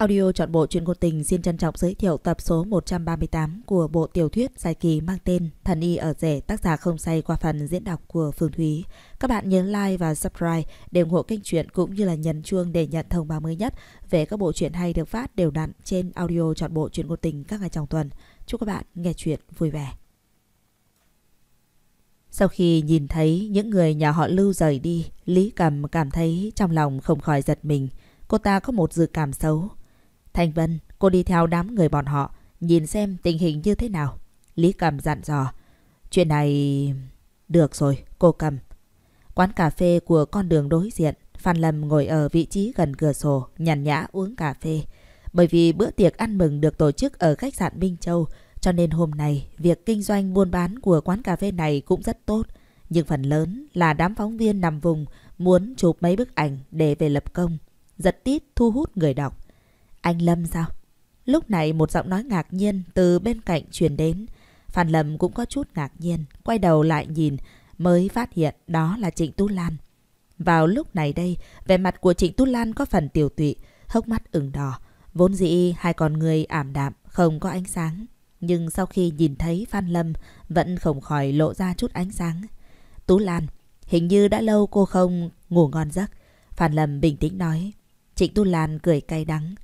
Audio chọn bộ truyện ngôn tình xin trân trọng giới thiệu tập số 138 của bộ tiểu thuyết dài kỳ mang tên Thần y ở rể tác giả không say qua phần diễn đọc của Phương Thúy. Các bạn nhớ like và subscribe để ủng hộ kênh truyện cũng như là nhấn chuông để nhận thông báo mới nhất về các bộ truyện hay được phát đều đặn trên audio chọn bộ truyện ngôn tình các ngày trong tuần. Chúc các bạn nghe truyện vui vẻ. Sau khi nhìn thấy những người nhà họ Lưu rời đi, Lý Cầm cảm thấy trong lòng không khỏi giật mình. Cô ta có một dự cảm xấu. Thanh Vân, cô đi theo đám người bọn họ, nhìn xem tình hình như thế nào. Lý Cầm dặn dò. Chuyện này... Được rồi, cô Cầm. Quán cà phê của con đường đối diện, Phan Lâm ngồi ở vị trí gần cửa sổ, nhàn nhã uống cà phê. Bởi vì bữa tiệc ăn mừng được tổ chức ở khách sạn Minh Châu, cho nên hôm nay việc kinh doanh buôn bán của quán cà phê này cũng rất tốt. Nhưng phần lớn là đám phóng viên nằm vùng muốn chụp mấy bức ảnh để về lập công. Giật tít thu hút người đọc. Anh Lâm sao? Lúc này một giọng nói ngạc nhiên từ bên cạnh truyền đến. Phan Lâm cũng có chút ngạc nhiên, quay đầu lại nhìn mới phát hiện đó là Trịnh Tu Lan. Vào lúc này đây, vẻ mặt của Trịnh Tu Lan có phần tiểu tụy, hốc mắt ửng đỏ. Vốn dĩ hai con người ảm đạm, không có ánh sáng. Nhưng sau khi nhìn thấy Phan Lâm vẫn không khỏi lộ ra chút ánh sáng. Tú Lan, hình như đã lâu cô không ngủ ngon giấc. Phan Lâm bình tĩnh nói. Trịnh Tu Lan cười cay đắng.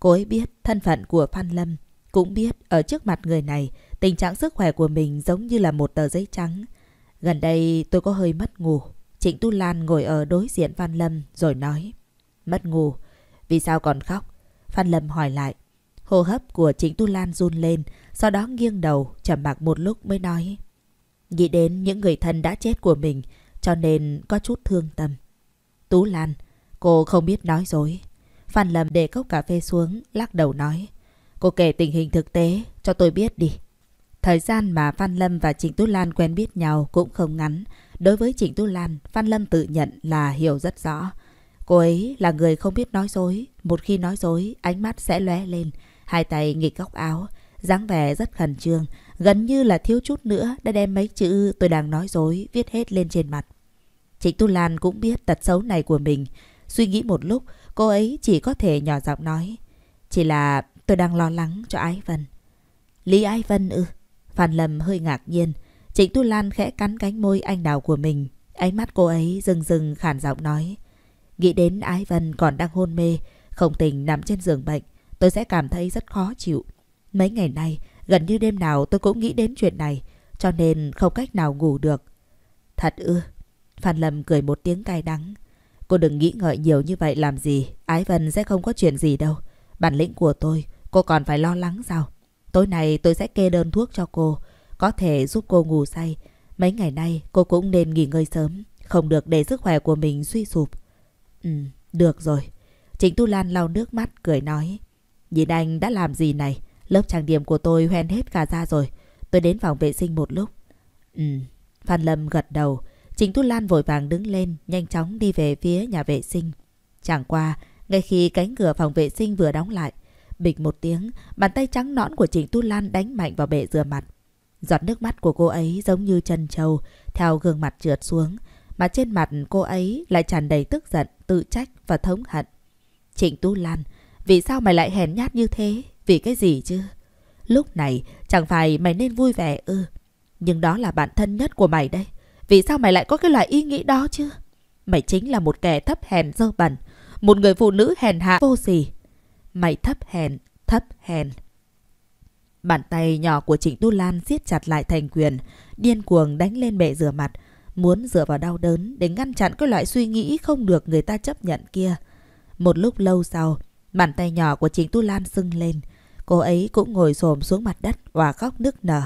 Cô ấy biết thân phận của Phan Lâm, cũng biết ở trước mặt người này tình trạng sức khỏe của mình giống như là một tờ giấy trắng. Gần đây tôi có hơi mất ngủ. Trịnh Tu Lan ngồi ở đối diện Phan Lâm rồi nói. Mất ngủ. Vì sao còn khóc? Phan Lâm hỏi lại. Hô hấp của Trịnh Tu Lan run lên, sau đó nghiêng đầu, trầm mặc một lúc mới nói. Nghĩ đến những người thân đã chết của mình, cho nên có chút thương tâm. Tú Lan, cô không biết nói dối. Phan Lâm để cốc cà phê xuống, lắc đầu nói. Cô kể tình hình thực tế, cho tôi biết đi. Thời gian mà Phan Lâm và Trịnh Tú Lan quen biết nhau cũng không ngắn. Đối với Trịnh Tú Lan, Phan Lâm tự nhận là hiểu rất rõ. Cô ấy là người không biết nói dối. Một khi nói dối, ánh mắt sẽ lóe lên. Hai tay nghịch góc áo, dáng vẻ rất khẩn trương. Gần như là thiếu chút nữa đã đem mấy chữ tôi đang nói dối viết hết lên trên mặt. Trịnh Tu Lan cũng biết tật xấu này của mình. Suy nghĩ một lúc, Cô ấy chỉ có thể nhỏ giọng nói. Chỉ là tôi đang lo lắng cho Ái Vân. Lý Ái Vân ư? Phan Lâm hơi ngạc nhiên. Trịnh Tu Lan khẽ cắn cánh môi anh đào của mình. Ánh mắt cô ấy rừng rừng khản giọng nói. Nghĩ đến Ái Vân còn đang hôn mê, không tình nằm trên giường bệnh, tôi sẽ cảm thấy rất khó chịu. Mấy ngày nay, gần như đêm nào tôi cũng nghĩ đến chuyện này, cho nên không cách nào ngủ được. Thật ư. Phan Lâm cười một tiếng cay đắng. Cô đừng nghĩ ngợi nhiều như vậy làm gì, Ái Vân sẽ không có chuyện gì đâu. Bản lĩnh của tôi, cô còn phải lo lắng sao? Tối nay tôi sẽ kê đơn thuốc cho cô, có thể giúp cô ngủ say. Mấy ngày nay cô cũng nên nghỉ ngơi sớm, không được để sức khỏe của mình suy sụp. Ừ, được rồi. Trịnh Tu Lan lau nước mắt, cười nói. Nhìn anh đã làm gì này? Lớp trang điểm của tôi hoen hết cả da rồi. Tôi đến phòng vệ sinh một lúc. Ừ, Phan Lâm gật đầu. Trình Tu Lan vội vàng đứng lên, nhanh chóng đi về phía nhà vệ sinh. Chẳng qua, ngay khi cánh cửa phòng vệ sinh vừa đóng lại, bịch một tiếng, bàn tay trắng nõn của Trình Tu Lan đánh mạnh vào bệ rửa mặt. Giọt nước mắt của cô ấy giống như chân trâu, theo gương mặt trượt xuống, mà trên mặt cô ấy lại tràn đầy tức giận, tự trách và thống hận. Trịnh Tu Lan, vì sao mày lại hèn nhát như thế? Vì cái gì chứ? Lúc này, chẳng phải mày nên vui vẻ ư? Ừ. Nhưng đó là bạn thân nhất của mày đây. Vì sao mày lại có cái loại ý nghĩ đó chứ? Mày chính là một kẻ thấp hèn dơ bẩn. Một người phụ nữ hèn hạ vô gì Mày thấp hèn, thấp hèn. Bàn tay nhỏ của Trịnh Tu Lan siết chặt lại thành quyền, điên cuồng đánh lên bệ rửa mặt, muốn rửa vào đau đớn để ngăn chặn cái loại suy nghĩ không được người ta chấp nhận kia. Một lúc lâu sau, bàn tay nhỏ của Trịnh Tu Lan sưng lên, cô ấy cũng ngồi xồm xuống mặt đất và khóc nức nở.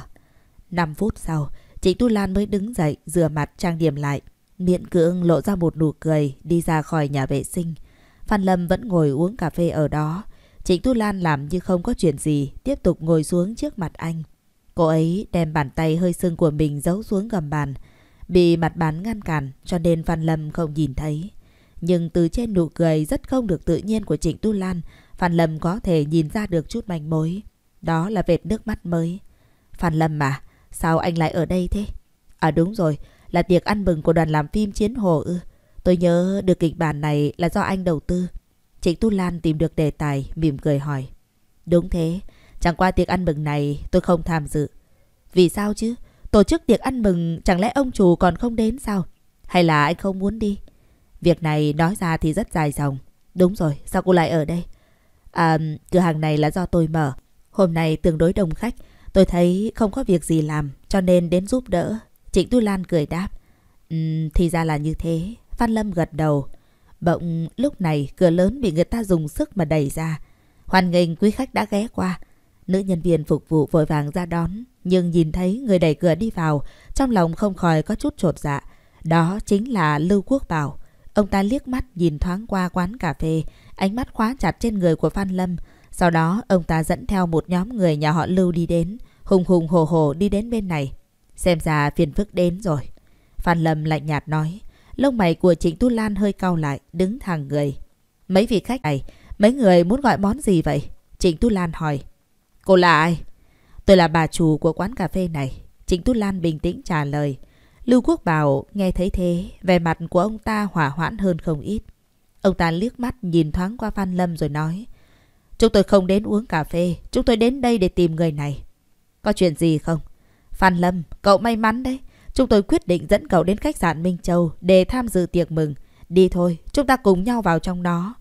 5 phút sau, Trịnh Tu Lan mới đứng dậy, rửa mặt trang điểm lại. Miễn cưỡng lộ ra một nụ cười, đi ra khỏi nhà vệ sinh. Phan Lâm vẫn ngồi uống cà phê ở đó. Trịnh Tu Lan làm như không có chuyện gì, tiếp tục ngồi xuống trước mặt anh. Cô ấy đem bàn tay hơi sưng của mình giấu xuống gầm bàn. Bị mặt bàn ngăn cản cho nên Phan Lâm không nhìn thấy. Nhưng từ trên nụ cười rất không được tự nhiên của Trịnh Tu Lan, Phan Lâm có thể nhìn ra được chút manh mối. Đó là vệt nước mắt mới. Phan Lâm mà, Sao anh lại ở đây thế? À đúng rồi, là tiệc ăn mừng của đoàn làm phim Chiến Hồ ư. Tôi nhớ được kịch bản này là do anh đầu tư. Trịnh Tu Lan tìm được đề tài, mỉm cười hỏi. Đúng thế, chẳng qua tiệc ăn mừng này tôi không tham dự. Vì sao chứ? Tổ chức tiệc ăn mừng chẳng lẽ ông chủ còn không đến sao? Hay là anh không muốn đi? Việc này nói ra thì rất dài dòng. Đúng rồi, sao cô lại ở đây? À, cửa hàng này là do tôi mở. Hôm nay tương đối đông khách Tôi thấy không có việc gì làm cho nên đến giúp đỡ. Trịnh Tu Lan cười đáp. Um, thì ra là như thế. Phan Lâm gật đầu. Bỗng lúc này cửa lớn bị người ta dùng sức mà đẩy ra. Hoàn nghênh quý khách đã ghé qua. Nữ nhân viên phục vụ vội vàng ra đón. Nhưng nhìn thấy người đẩy cửa đi vào. Trong lòng không khỏi có chút trột dạ. Đó chính là Lưu Quốc Bảo. Ông ta liếc mắt nhìn thoáng qua quán cà phê. Ánh mắt khóa chặt trên người của Phan Lâm. Sau đó ông ta dẫn theo một nhóm người nhà họ Lưu đi đến hùng hùng hồ hồ đi đến bên này. Xem ra phiền phức đến rồi. Phan Lâm lạnh nhạt nói. Lông mày của Trịnh Tu Lan hơi cau lại, đứng thẳng người. Mấy vị khách này, mấy người muốn gọi món gì vậy? Trịnh Tu Lan hỏi. Cô là ai? Tôi là bà chủ của quán cà phê này. Trịnh Tu Lan bình tĩnh trả lời. Lưu Quốc Bảo nghe thấy thế, vẻ mặt của ông ta hỏa hoãn hơn không ít. Ông ta liếc mắt nhìn thoáng qua Phan Lâm rồi nói. Chúng tôi không đến uống cà phê, chúng tôi đến đây để tìm người này. Có chuyện gì không? Phan Lâm, cậu may mắn đấy. Chúng tôi quyết định dẫn cậu đến khách sạn Minh Châu để tham dự tiệc mừng. Đi thôi, chúng ta cùng nhau vào trong đó.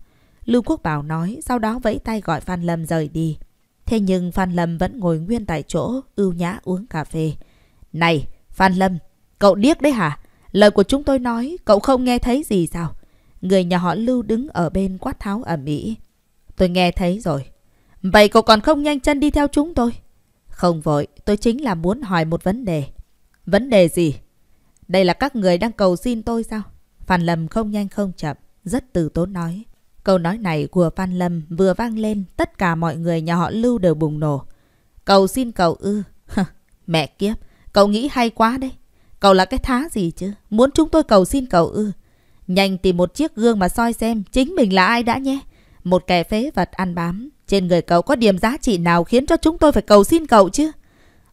Lưu Quốc Bảo nói, sau đó vẫy tay gọi Phan Lâm rời đi. Thế nhưng Phan Lâm vẫn ngồi nguyên tại chỗ, ưu nhã uống cà phê. Này, Phan Lâm, cậu điếc đấy hả? Lời của chúng tôi nói, cậu không nghe thấy gì sao? Người nhà họ Lưu đứng ở bên quát tháo ở Mỹ. Tôi nghe thấy rồi. Vậy cậu còn không nhanh chân đi theo chúng tôi? Không vội, tôi chính là muốn hỏi một vấn đề. Vấn đề gì? Đây là các người đang cầu xin tôi sao? Phan Lâm không nhanh không chậm, rất từ tốn nói. Câu nói này của Phan Lâm vừa vang lên, tất cả mọi người nhà họ Lưu đều bùng nổ. Cầu xin cậu ư? Mẹ kiếp, cậu nghĩ hay quá đấy. Cậu là cái thá gì chứ? Muốn chúng tôi cầu xin cậu ư? Nhanh tìm một chiếc gương mà soi xem chính mình là ai đã nhé. Một kẻ phế vật ăn bám, trên người cậu có điểm giá trị nào khiến cho chúng tôi phải cầu xin cậu chứ?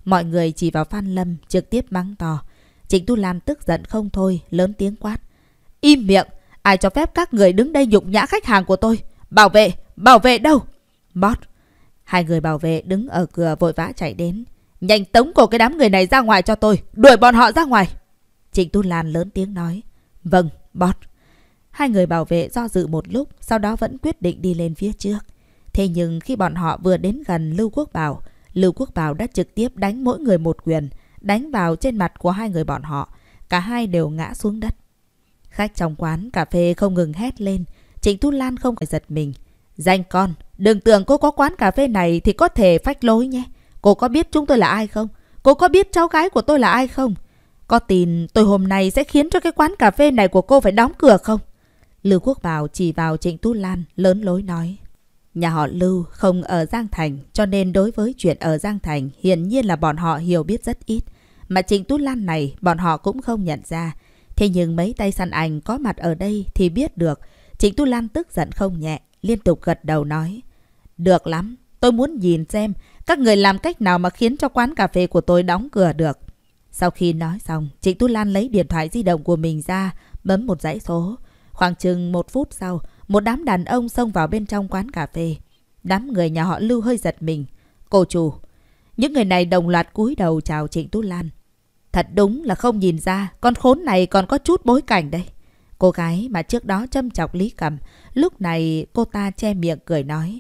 Mọi người chỉ vào Phan Lâm trực tiếp mắng to. Trịnh Tu Lam tức giận không thôi, lớn tiếng quát. Im miệng! Ai cho phép các người đứng đây nhục nhã khách hàng của tôi? Bảo vệ! Bảo vệ đâu? Bót! Hai người bảo vệ đứng ở cửa vội vã chạy đến. Nhanh tống cổ cái đám người này ra ngoài cho tôi! Đuổi bọn họ ra ngoài! Trịnh Tu Lam lớn tiếng nói. Vâng, bót! Hai người bảo vệ do dự một lúc, sau đó vẫn quyết định đi lên phía trước. Thế nhưng khi bọn họ vừa đến gần Lưu Quốc Bảo, Lưu Quốc Bảo đã trực tiếp đánh mỗi người một quyền, đánh vào trên mặt của hai người bọn họ. Cả hai đều ngã xuống đất. Khách trong quán cà phê không ngừng hét lên. Trịnh Thu Lan không phải giật mình. Danh con, đừng tưởng cô có quán cà phê này thì có thể phách lối nhé. Cô có biết chúng tôi là ai không? Cô có biết cháu gái của tôi là ai không? Có tin tôi hôm nay sẽ khiến cho cái quán cà phê này của cô phải đóng cửa không? Lưu Quốc Bảo chỉ vào Trịnh Tu Lan, lớn lối nói. Nhà họ Lưu không ở Giang Thành cho nên đối với chuyện ở Giang Thành hiển nhiên là bọn họ hiểu biết rất ít. Mà Trịnh Tú Lan này bọn họ cũng không nhận ra. Thế nhưng mấy tay săn ảnh có mặt ở đây thì biết được. Trịnh Tú Lan tức giận không nhẹ, liên tục gật đầu nói. Được lắm, tôi muốn nhìn xem các người làm cách nào mà khiến cho quán cà phê của tôi đóng cửa được. Sau khi nói xong, Trịnh Tú Lan lấy điện thoại di động của mình ra, bấm một dãy số. Khoảng chừng một phút sau, một đám đàn ông xông vào bên trong quán cà phê. Đám người nhà họ Lưu hơi giật mình. Cô chủ, những người này đồng loạt cúi đầu chào Trịnh Tú Lan. Thật đúng là không nhìn ra, con khốn này còn có chút bối cảnh đây. Cô gái mà trước đó châm chọc Lý Cầm, lúc này cô ta che miệng cười nói.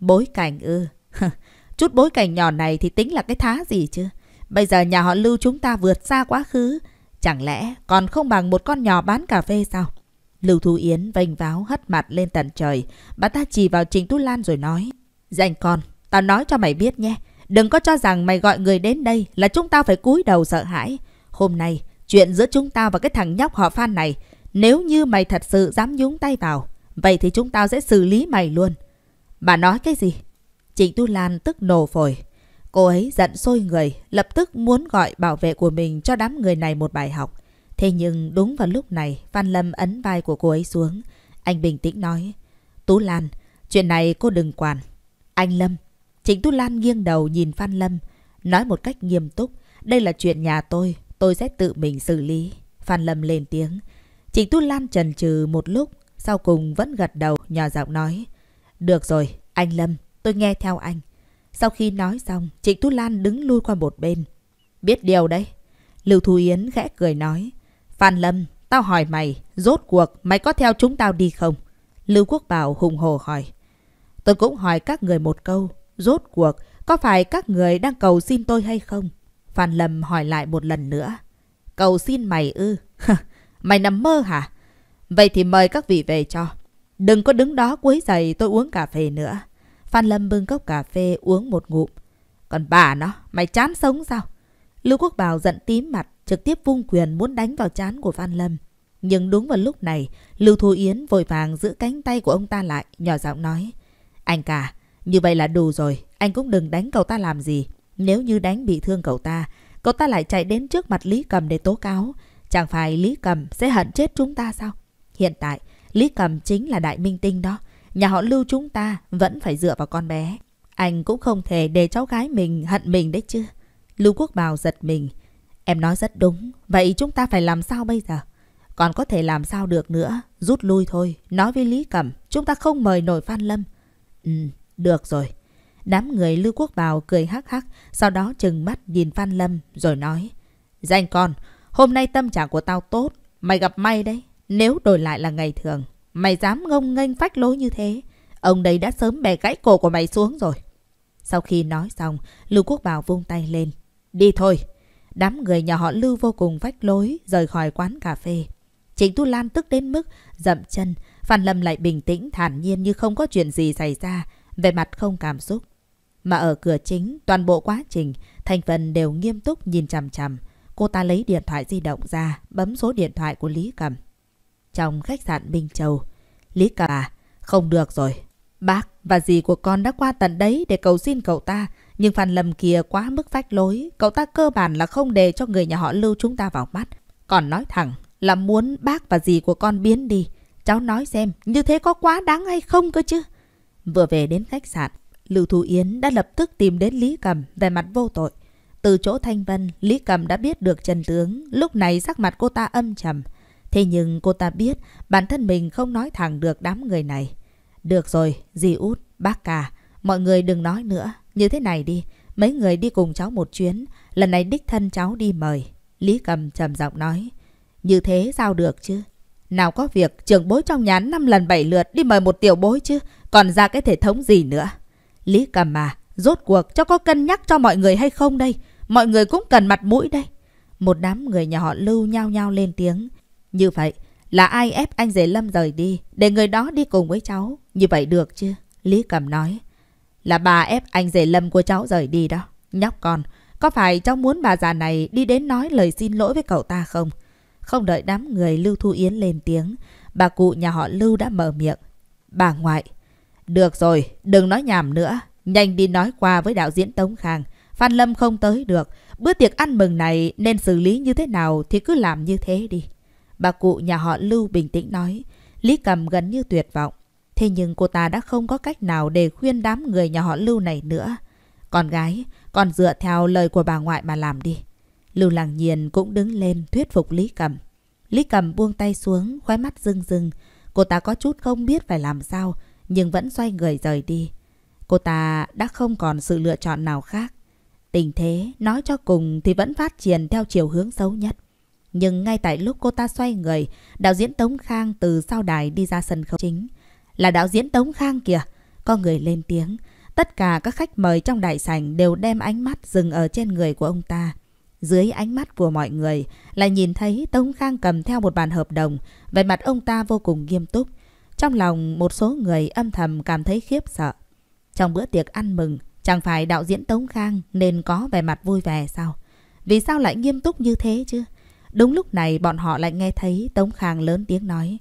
Bối cảnh ư, ừ. chút bối cảnh nhỏ này thì tính là cái thá gì chứ. Bây giờ nhà họ Lưu chúng ta vượt xa quá khứ, chẳng lẽ còn không bằng một con nhỏ bán cà phê sao? Lưu Thu Yến vênh váo hất mặt lên tận trời. Bà ta chỉ vào Trình Tú Lan rồi nói. Dành con, tao nói cho mày biết nhé. Đừng có cho rằng mày gọi người đến đây là chúng tao phải cúi đầu sợ hãi. Hôm nay, chuyện giữa chúng tao và cái thằng nhóc họ Phan này, nếu như mày thật sự dám nhúng tay vào, vậy thì chúng tao sẽ xử lý mày luôn. Bà nói cái gì? Trịnh Tu Lan tức nổ phổi. Cô ấy giận sôi người, lập tức muốn gọi bảo vệ của mình cho đám người này một bài học. Thế nhưng đúng vào lúc này phan Lâm ấn vai của cô ấy xuống. Anh bình tĩnh nói. Tú Lan, chuyện này cô đừng quản. Anh Lâm. chính Tú Lan nghiêng đầu nhìn phan Lâm. Nói một cách nghiêm túc. Đây là chuyện nhà tôi. Tôi sẽ tự mình xử lý. Phan Lâm lên tiếng. Trịnh Tú Lan trần trừ một lúc. Sau cùng vẫn gật đầu nhỏ giọng nói. Được rồi, anh Lâm. Tôi nghe theo anh. Sau khi nói xong, Trịnh Tú Lan đứng lui qua một bên. Biết điều đấy. Lưu Thu Yến khẽ cười nói. Phan Lâm, tao hỏi mày, rốt cuộc mày có theo chúng tao đi không? Lưu Quốc Bảo hùng hồ hỏi. Tôi cũng hỏi các người một câu, rốt cuộc có phải các người đang cầu xin tôi hay không? Phan Lâm hỏi lại một lần nữa. Cầu xin mày ư? mày nằm mơ hả? Vậy thì mời các vị về cho. Đừng có đứng đó quấy giày tôi uống cà phê nữa. Phan Lâm bưng cốc cà phê uống một ngụm. Còn bà nó, mày chán sống sao? Lưu Quốc Bảo giận tím mặt, trực tiếp vung quyền muốn đánh vào chán của Văn Lâm. Nhưng đúng vào lúc này, Lưu Thu Yến vội vàng giữ cánh tay của ông ta lại, nhỏ giọng nói. Anh cả, như vậy là đủ rồi, anh cũng đừng đánh cậu ta làm gì. Nếu như đánh bị thương cậu ta, cậu ta lại chạy đến trước mặt Lý Cầm để tố cáo. Chẳng phải Lý Cầm sẽ hận chết chúng ta sao? Hiện tại, Lý Cầm chính là đại minh tinh đó. Nhà họ Lưu chúng ta vẫn phải dựa vào con bé. Anh cũng không thể để cháu gái mình hận mình đấy chứ. Lưu Quốc Bảo giật mình, Em nói rất đúng. Vậy chúng ta phải làm sao bây giờ? Còn có thể làm sao được nữa. Rút lui thôi. Nói với Lý Cẩm. Chúng ta không mời nổi Phan Lâm. Ừ, được rồi. Đám người Lưu Quốc Bảo cười hắc hắc. Sau đó trừng mắt nhìn Phan Lâm rồi nói. Danh con, hôm nay tâm trạng của tao tốt. Mày gặp may đấy. Nếu đổi lại là ngày thường. Mày dám ngông nghênh phách lối như thế. Ông đây đã sớm bè gãy cổ của mày xuống rồi. Sau khi nói xong, Lưu Quốc Bảo vung tay lên. Đi thôi. Đám người nhà họ Lưu vô cùng vách lối, rời khỏi quán cà phê. Trịnh Tu Lan tức đến mức dậm chân, Phan Lâm lại bình tĩnh, thản nhiên như không có chuyện gì xảy ra, về mặt không cảm xúc. Mà ở cửa chính, toàn bộ quá trình, thành phần đều nghiêm túc nhìn chằm chằm. Cô ta lấy điện thoại di động ra, bấm số điện thoại của Lý Cầm. Trong khách sạn Minh Châu, Lý Cầm à, không được rồi. Bác và dì của con đã qua tận đấy để cầu xin cậu ta nhưng Phan Lâm kia quá mức vách lối, cậu ta cơ bản là không để cho người nhà họ Lưu chúng ta vào mắt. Còn nói thẳng là muốn bác và dì của con biến đi. Cháu nói xem, như thế có quá đáng hay không cơ chứ? Vừa về đến khách sạn, Lưu Thu Yến đã lập tức tìm đến Lý Cầm về mặt vô tội. Từ chỗ Thanh Vân, Lý Cầm đã biết được Trần Tướng, lúc này sắc mặt cô ta âm trầm. Thế nhưng cô ta biết bản thân mình không nói thẳng được đám người này. Được rồi, dì út, bác cả, mọi người đừng nói nữa, như thế này đi, mấy người đi cùng cháu một chuyến, lần này đích thân cháu đi mời. Lý Cầm trầm giọng nói, như thế sao được chứ? Nào có việc trường bối trong nhán năm lần bảy lượt đi mời một tiểu bối chứ, còn ra cái thể thống gì nữa? Lý Cầm à, rốt cuộc cho có cân nhắc cho mọi người hay không đây? Mọi người cũng cần mặt mũi đây. Một đám người nhà họ lưu nhao nhao lên tiếng. Như vậy, là ai ép anh dễ Lâm rời đi, để người đó đi cùng với cháu. Như vậy được chứ? Lý Cầm nói. Là bà ép anh rể lâm của cháu rời đi đó. Nhóc con, có phải cháu muốn bà già này đi đến nói lời xin lỗi với cậu ta không? Không đợi đám người Lưu Thu Yến lên tiếng, bà cụ nhà họ Lưu đã mở miệng. Bà ngoại, được rồi, đừng nói nhảm nữa. Nhanh đi nói qua với đạo diễn Tống Khang. Phan Lâm không tới được. Bữa tiệc ăn mừng này nên xử lý như thế nào thì cứ làm như thế đi. Bà cụ nhà họ Lưu bình tĩnh nói. Lý Cầm gần như tuyệt vọng. Thế nhưng cô ta đã không có cách nào để khuyên đám người nhà họ Lưu này nữa. Con gái, con dựa theo lời của bà ngoại mà làm đi. Lưu Làng Nhiên cũng đứng lên thuyết phục Lý Cầm. Lý Cầm buông tay xuống, khóe mắt rưng rưng. Cô ta có chút không biết phải làm sao, nhưng vẫn xoay người rời đi. Cô ta đã không còn sự lựa chọn nào khác. Tình thế, nói cho cùng thì vẫn phát triển theo chiều hướng xấu nhất. Nhưng ngay tại lúc cô ta xoay người, đạo diễn Tống Khang từ sau đài đi ra sân khấu chính. Là đạo diễn Tống Khang kìa. Có người lên tiếng. Tất cả các khách mời trong đại sảnh đều đem ánh mắt dừng ở trên người của ông ta. Dưới ánh mắt của mọi người là nhìn thấy Tống Khang cầm theo một bàn hợp đồng. Về mặt ông ta vô cùng nghiêm túc. Trong lòng một số người âm thầm cảm thấy khiếp sợ. Trong bữa tiệc ăn mừng, chẳng phải đạo diễn Tống Khang nên có vẻ mặt vui vẻ sao? Vì sao lại nghiêm túc như thế chứ? Đúng lúc này bọn họ lại nghe thấy Tống Khang lớn tiếng nói.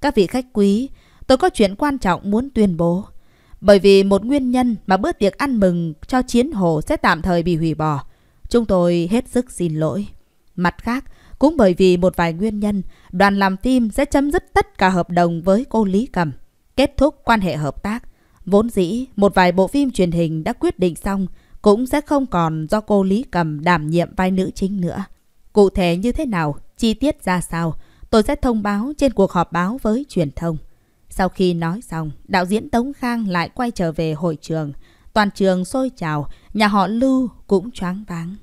Các vị khách quý, Tôi có chuyện quan trọng muốn tuyên bố. Bởi vì một nguyên nhân mà bữa tiệc ăn mừng cho chiến hồ sẽ tạm thời bị hủy bỏ. Chúng tôi hết sức xin lỗi. Mặt khác, cũng bởi vì một vài nguyên nhân, đoàn làm phim sẽ chấm dứt tất cả hợp đồng với cô Lý Cầm, kết thúc quan hệ hợp tác. Vốn dĩ, một vài bộ phim truyền hình đã quyết định xong cũng sẽ không còn do cô Lý Cầm đảm nhiệm vai nữ chính nữa. Cụ thể như thế nào, chi tiết ra sao, tôi sẽ thông báo trên cuộc họp báo với truyền thông. Sau khi nói xong, đạo diễn Tống Khang lại quay trở về hội trường. Toàn trường sôi trào, nhà họ Lưu cũng choáng váng.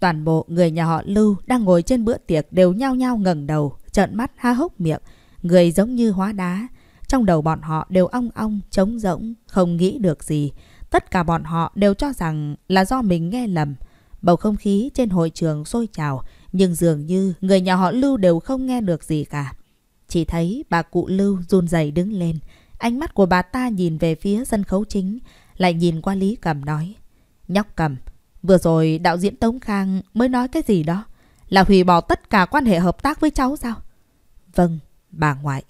Toàn bộ người nhà họ Lưu đang ngồi trên bữa tiệc đều nhao nhao ngẩng đầu, trợn mắt ha hốc miệng. Người giống như hóa đá. Trong đầu bọn họ đều ong ong, trống rỗng, không nghĩ được gì. Tất cả bọn họ đều cho rằng là do mình nghe lầm. Bầu không khí trên hội trường sôi trào, nhưng dường như người nhà họ Lưu đều không nghe được gì cả. Chỉ thấy bà cụ Lưu run rẩy đứng lên. Ánh mắt của bà ta nhìn về phía sân khấu chính, lại nhìn qua Lý Cầm nói. Nhóc Cầm, vừa rồi đạo diễn Tống Khang mới nói cái gì đó? Là hủy bỏ tất cả quan hệ hợp tác với cháu sao? Vâng, bà ngoại.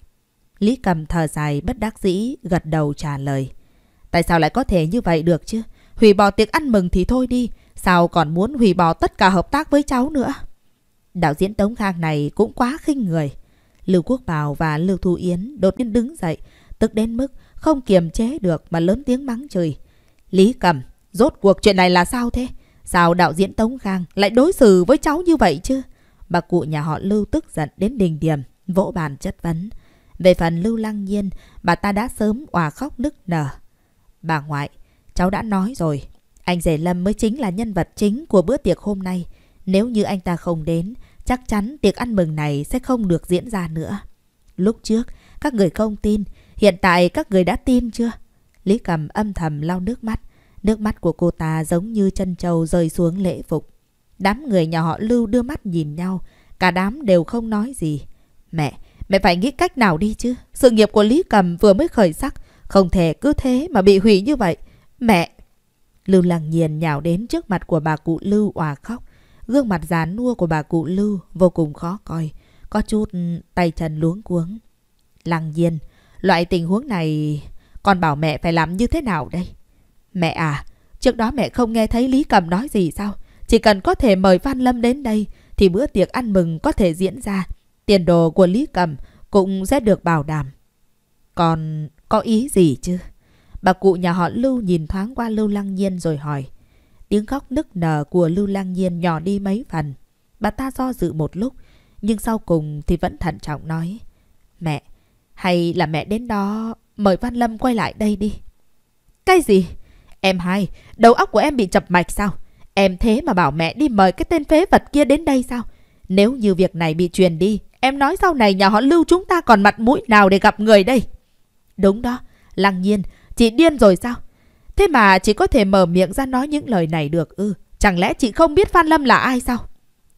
Lý Cầm thở dài bất đắc dĩ, gật đầu trả lời. Tại sao lại có thể như vậy được chứ? Hủy bỏ tiệc ăn mừng thì thôi đi, sao còn muốn hủy bỏ tất cả hợp tác với cháu nữa? Đạo diễn Tống Khang này cũng quá khinh người. Lưu Quốc Bảo và Lưu Thu Yến đột nhiên đứng dậy, tức đến mức không kiềm chế được mà lớn tiếng mắng chửi. Lý Cẩm, rốt cuộc chuyện này là sao thế? Sao đạo diễn Tống Khang lại đối xử với cháu như vậy chứ? Bà cụ nhà họ Lưu tức giận đến đỉnh điểm, vỗ bàn chất vấn. Về phần Lưu Lăng Nhiên, bà ta đã sớm òa khóc nức nở. Bà ngoại, cháu đã nói rồi, anh rể Lâm mới chính là nhân vật chính của bữa tiệc hôm nay. Nếu như anh ta không đến, chắc chắn tiệc ăn mừng này sẽ không được diễn ra nữa. Lúc trước, các người không tin, hiện tại các người đã tin chưa? Lý Cầm âm thầm lau nước mắt, nước mắt của cô ta giống như chân trâu rơi xuống lễ phục. Đám người nhà họ Lưu đưa mắt nhìn nhau, cả đám đều không nói gì. Mẹ, mẹ phải nghĩ cách nào đi chứ, sự nghiệp của Lý Cầm vừa mới khởi sắc, không thể cứ thế mà bị hủy như vậy. Mẹ! Lưu lăng nhiên nhào đến trước mặt của bà cụ Lưu òa khóc. Gương mặt già nua của bà cụ Lưu vô cùng khó coi, có chút ừ, tay chân luống cuống. Lăng nhiên, loại tình huống này con bảo mẹ phải làm như thế nào đây? Mẹ à, trước đó mẹ không nghe thấy Lý Cầm nói gì sao? Chỉ cần có thể mời Văn Lâm đến đây thì bữa tiệc ăn mừng có thể diễn ra. Tiền đồ của Lý Cầm cũng sẽ được bảo đảm. Còn có ý gì chứ? Bà cụ nhà họ Lưu nhìn thoáng qua Lưu Lăng Nhiên rồi hỏi. Tiếng khóc nức nở của Lưu Lang Nhiên nhỏ đi mấy phần. Bà ta do dự một lúc, nhưng sau cùng thì vẫn thận trọng nói. Mẹ, hay là mẹ đến đó mời Văn Lâm quay lại đây đi. Cái gì? Em hai, đầu óc của em bị chập mạch sao? Em thế mà bảo mẹ đi mời cái tên phế vật kia đến đây sao? Nếu như việc này bị truyền đi, em nói sau này nhà họ Lưu chúng ta còn mặt mũi nào để gặp người đây? Đúng đó, lăng nhiên, chị điên rồi sao? Thế mà chỉ có thể mở miệng ra nói những lời này được ư. Ừ, chẳng lẽ chị không biết Phan Lâm là ai sao?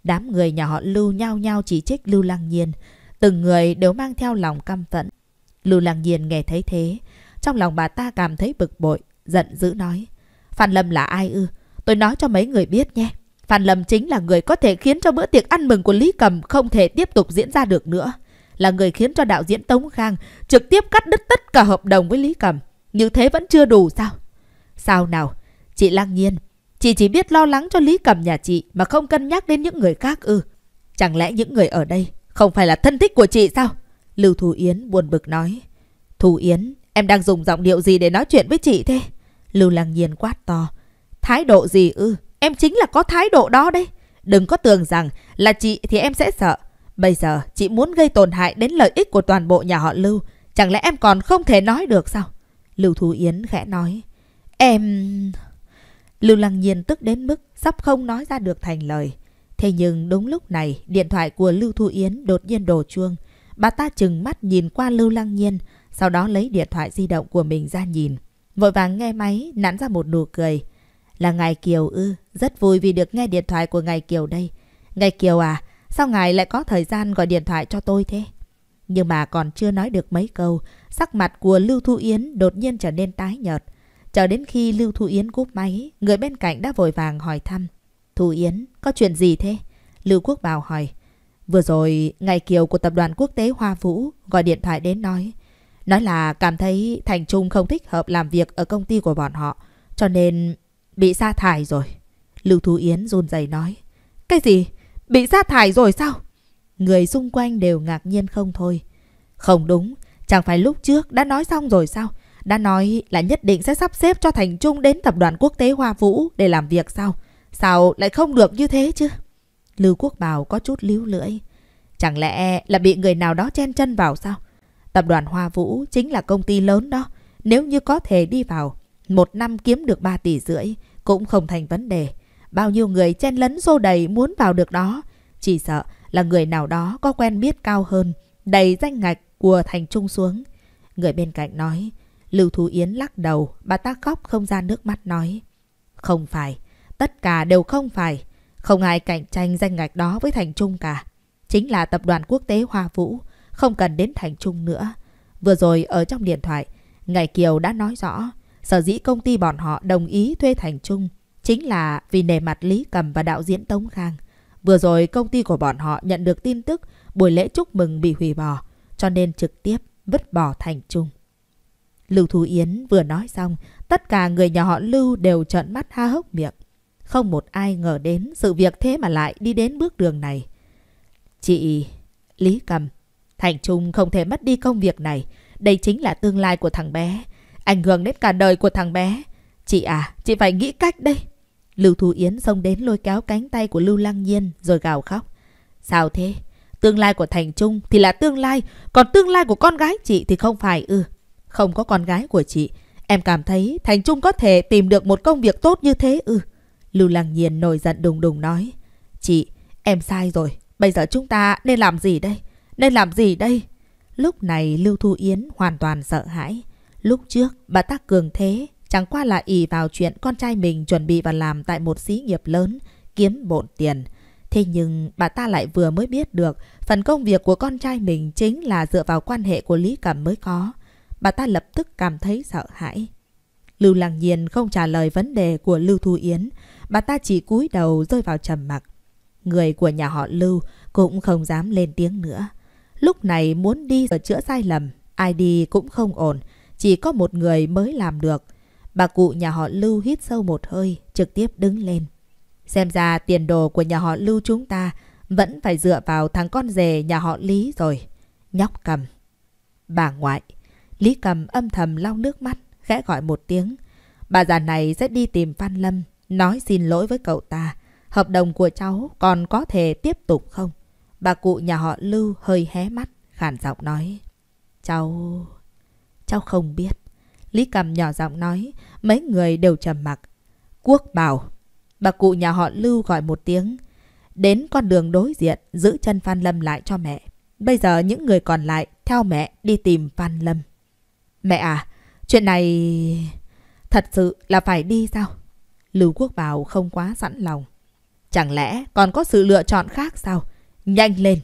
Đám người nhà họ Lưu nhao nhao chỉ trích Lưu Lăng Nhiên. Từng người đều mang theo lòng căm phẫn. Lưu Lăng Nhiên nghe thấy thế. Trong lòng bà ta cảm thấy bực bội, giận dữ nói. Phan Lâm là ai ư? Tôi nói cho mấy người biết nhé. Phan Lâm chính là người có thể khiến cho bữa tiệc ăn mừng của Lý Cầm không thể tiếp tục diễn ra được nữa. Là người khiến cho đạo diễn Tống Khang trực tiếp cắt đứt tất cả hợp đồng với Lý Cầm. Như thế vẫn chưa đủ sao? Sao nào? Chị lăng nhiên. Chị chỉ biết lo lắng cho Lý Cầm nhà chị mà không cân nhắc đến những người khác ư. Chẳng lẽ những người ở đây không phải là thân thích của chị sao? Lưu Thù Yến buồn bực nói. Thù Yến, em đang dùng giọng điệu gì để nói chuyện với chị thế? Lưu lăng nhiên quát to. Thái độ gì ư? em chính là có thái độ đó đấy. Đừng có tưởng rằng là chị thì em sẽ sợ. Bây giờ chị muốn gây tổn hại đến lợi ích của toàn bộ nhà họ Lưu. Chẳng lẽ em còn không thể nói được sao? Lưu Thú Yến khẽ nói. Em... Lưu Lăng Nhiên tức đến mức sắp không nói ra được thành lời. Thế nhưng đúng lúc này, điện thoại của Lưu Thu Yến đột nhiên đổ chuông. Bà ta chừng mắt nhìn qua Lưu Lăng Nhiên, sau đó lấy điện thoại di động của mình ra nhìn. Vội vàng nghe máy, nắn ra một nụ cười. Là Ngài Kiều ư, rất vui vì được nghe điện thoại của Ngài Kiều đây. Ngài Kiều à, sao Ngài lại có thời gian gọi điện thoại cho tôi thế? Nhưng mà còn chưa nói được mấy câu, sắc mặt của Lưu Thu Yến đột nhiên trở nên tái nhợt. Chờ đến khi Lưu Thu Yến cúp máy, người bên cạnh đã vội vàng hỏi thăm. Thu Yến, có chuyện gì thế? Lưu Quốc Bảo hỏi. Vừa rồi, Ngày Kiều của Tập đoàn Quốc tế Hoa Vũ gọi điện thoại đến nói. Nói là cảm thấy Thành Trung không thích hợp làm việc ở công ty của bọn họ, cho nên bị sa thải rồi. Lưu Thu Yến run rẩy nói. Cái gì? Bị sa thải rồi sao? Người xung quanh đều ngạc nhiên không thôi. Không đúng, chẳng phải lúc trước đã nói xong rồi sao? Đã nói là nhất định sẽ sắp xếp cho Thành Trung đến tập đoàn quốc tế Hoa Vũ để làm việc sao? Sao lại không được như thế chứ? Lưu Quốc Bảo có chút líu lưỡi. Chẳng lẽ là bị người nào đó chen chân vào sao? Tập đoàn Hoa Vũ chính là công ty lớn đó. Nếu như có thể đi vào, một năm kiếm được 3 tỷ rưỡi cũng không thành vấn đề. Bao nhiêu người chen lấn xô đầy muốn vào được đó. Chỉ sợ là người nào đó có quen biết cao hơn, đầy danh ngạch của Thành Trung xuống. Người bên cạnh nói, Lưu Thú Yến lắc đầu, bà ta khóc không ra nước mắt nói. Không phải, tất cả đều không phải. Không ai cạnh tranh danh ngạch đó với Thành Trung cả. Chính là tập đoàn quốc tế Hoa Vũ, không cần đến Thành Trung nữa. Vừa rồi ở trong điện thoại, ngài Kiều đã nói rõ, sở dĩ công ty bọn họ đồng ý thuê Thành Trung chính là vì nề mặt Lý Cầm và đạo diễn Tống Khang. Vừa rồi công ty của bọn họ nhận được tin tức buổi lễ chúc mừng bị hủy bỏ, cho nên trực tiếp vứt bỏ Thành Trung. Lưu Thú Yến vừa nói xong, tất cả người nhà họ Lưu đều trợn mắt ha hốc miệng. Không một ai ngờ đến sự việc thế mà lại đi đến bước đường này. Chị Lý Cầm, Thành Trung không thể mất đi công việc này. Đây chính là tương lai của thằng bé. Ảnh hưởng đến cả đời của thằng bé. Chị à, chị phải nghĩ cách đây. Lưu Thú Yến xông đến lôi kéo cánh tay của Lưu Lăng Nhiên rồi gào khóc. Sao thế? Tương lai của Thành Trung thì là tương lai, còn tương lai của con gái chị thì không phải ư. Ừ. Không có con gái của chị, em cảm thấy Thành Trung có thể tìm được một công việc tốt như thế ư. Ừ. Lưu Lăng Nhiên nổi giận đùng đùng nói. Chị, em sai rồi. Bây giờ chúng ta nên làm gì đây? Nên làm gì đây? Lúc này Lưu Thu Yến hoàn toàn sợ hãi. Lúc trước, bà ta cường thế, chẳng qua là ỷ vào chuyện con trai mình chuẩn bị và làm tại một xí nghiệp lớn, kiếm bộn tiền. Thế nhưng bà ta lại vừa mới biết được phần công việc của con trai mình chính là dựa vào quan hệ của Lý Cẩm mới có bà ta lập tức cảm thấy sợ hãi. Lưu Lăng Nhiên không trả lời vấn đề của Lưu Thu Yến, bà ta chỉ cúi đầu rơi vào trầm mặc. Người của nhà họ Lưu cũng không dám lên tiếng nữa. Lúc này muốn đi sửa chữa sai lầm, ai đi cũng không ổn, chỉ có một người mới làm được. Bà cụ nhà họ Lưu hít sâu một hơi, trực tiếp đứng lên. Xem ra tiền đồ của nhà họ Lưu chúng ta vẫn phải dựa vào thằng con rể nhà họ Lý rồi. Nhóc cầm. Bà ngoại. Lý Cầm âm thầm lau nước mắt, khẽ gọi một tiếng. Bà già này sẽ đi tìm Phan Lâm, nói xin lỗi với cậu ta. Hợp đồng của cháu còn có thể tiếp tục không? Bà cụ nhà họ Lưu hơi hé mắt, khản giọng nói. Cháu... cháu không biết. Lý Cầm nhỏ giọng nói, mấy người đều trầm mặc. Quốc bảo. Bà cụ nhà họ Lưu gọi một tiếng. Đến con đường đối diện, giữ chân Phan Lâm lại cho mẹ. Bây giờ những người còn lại theo mẹ đi tìm Phan Lâm. Mẹ à, chuyện này... Thật sự là phải đi sao? Lưu Quốc Bảo không quá sẵn lòng. Chẳng lẽ còn có sự lựa chọn khác sao? Nhanh lên!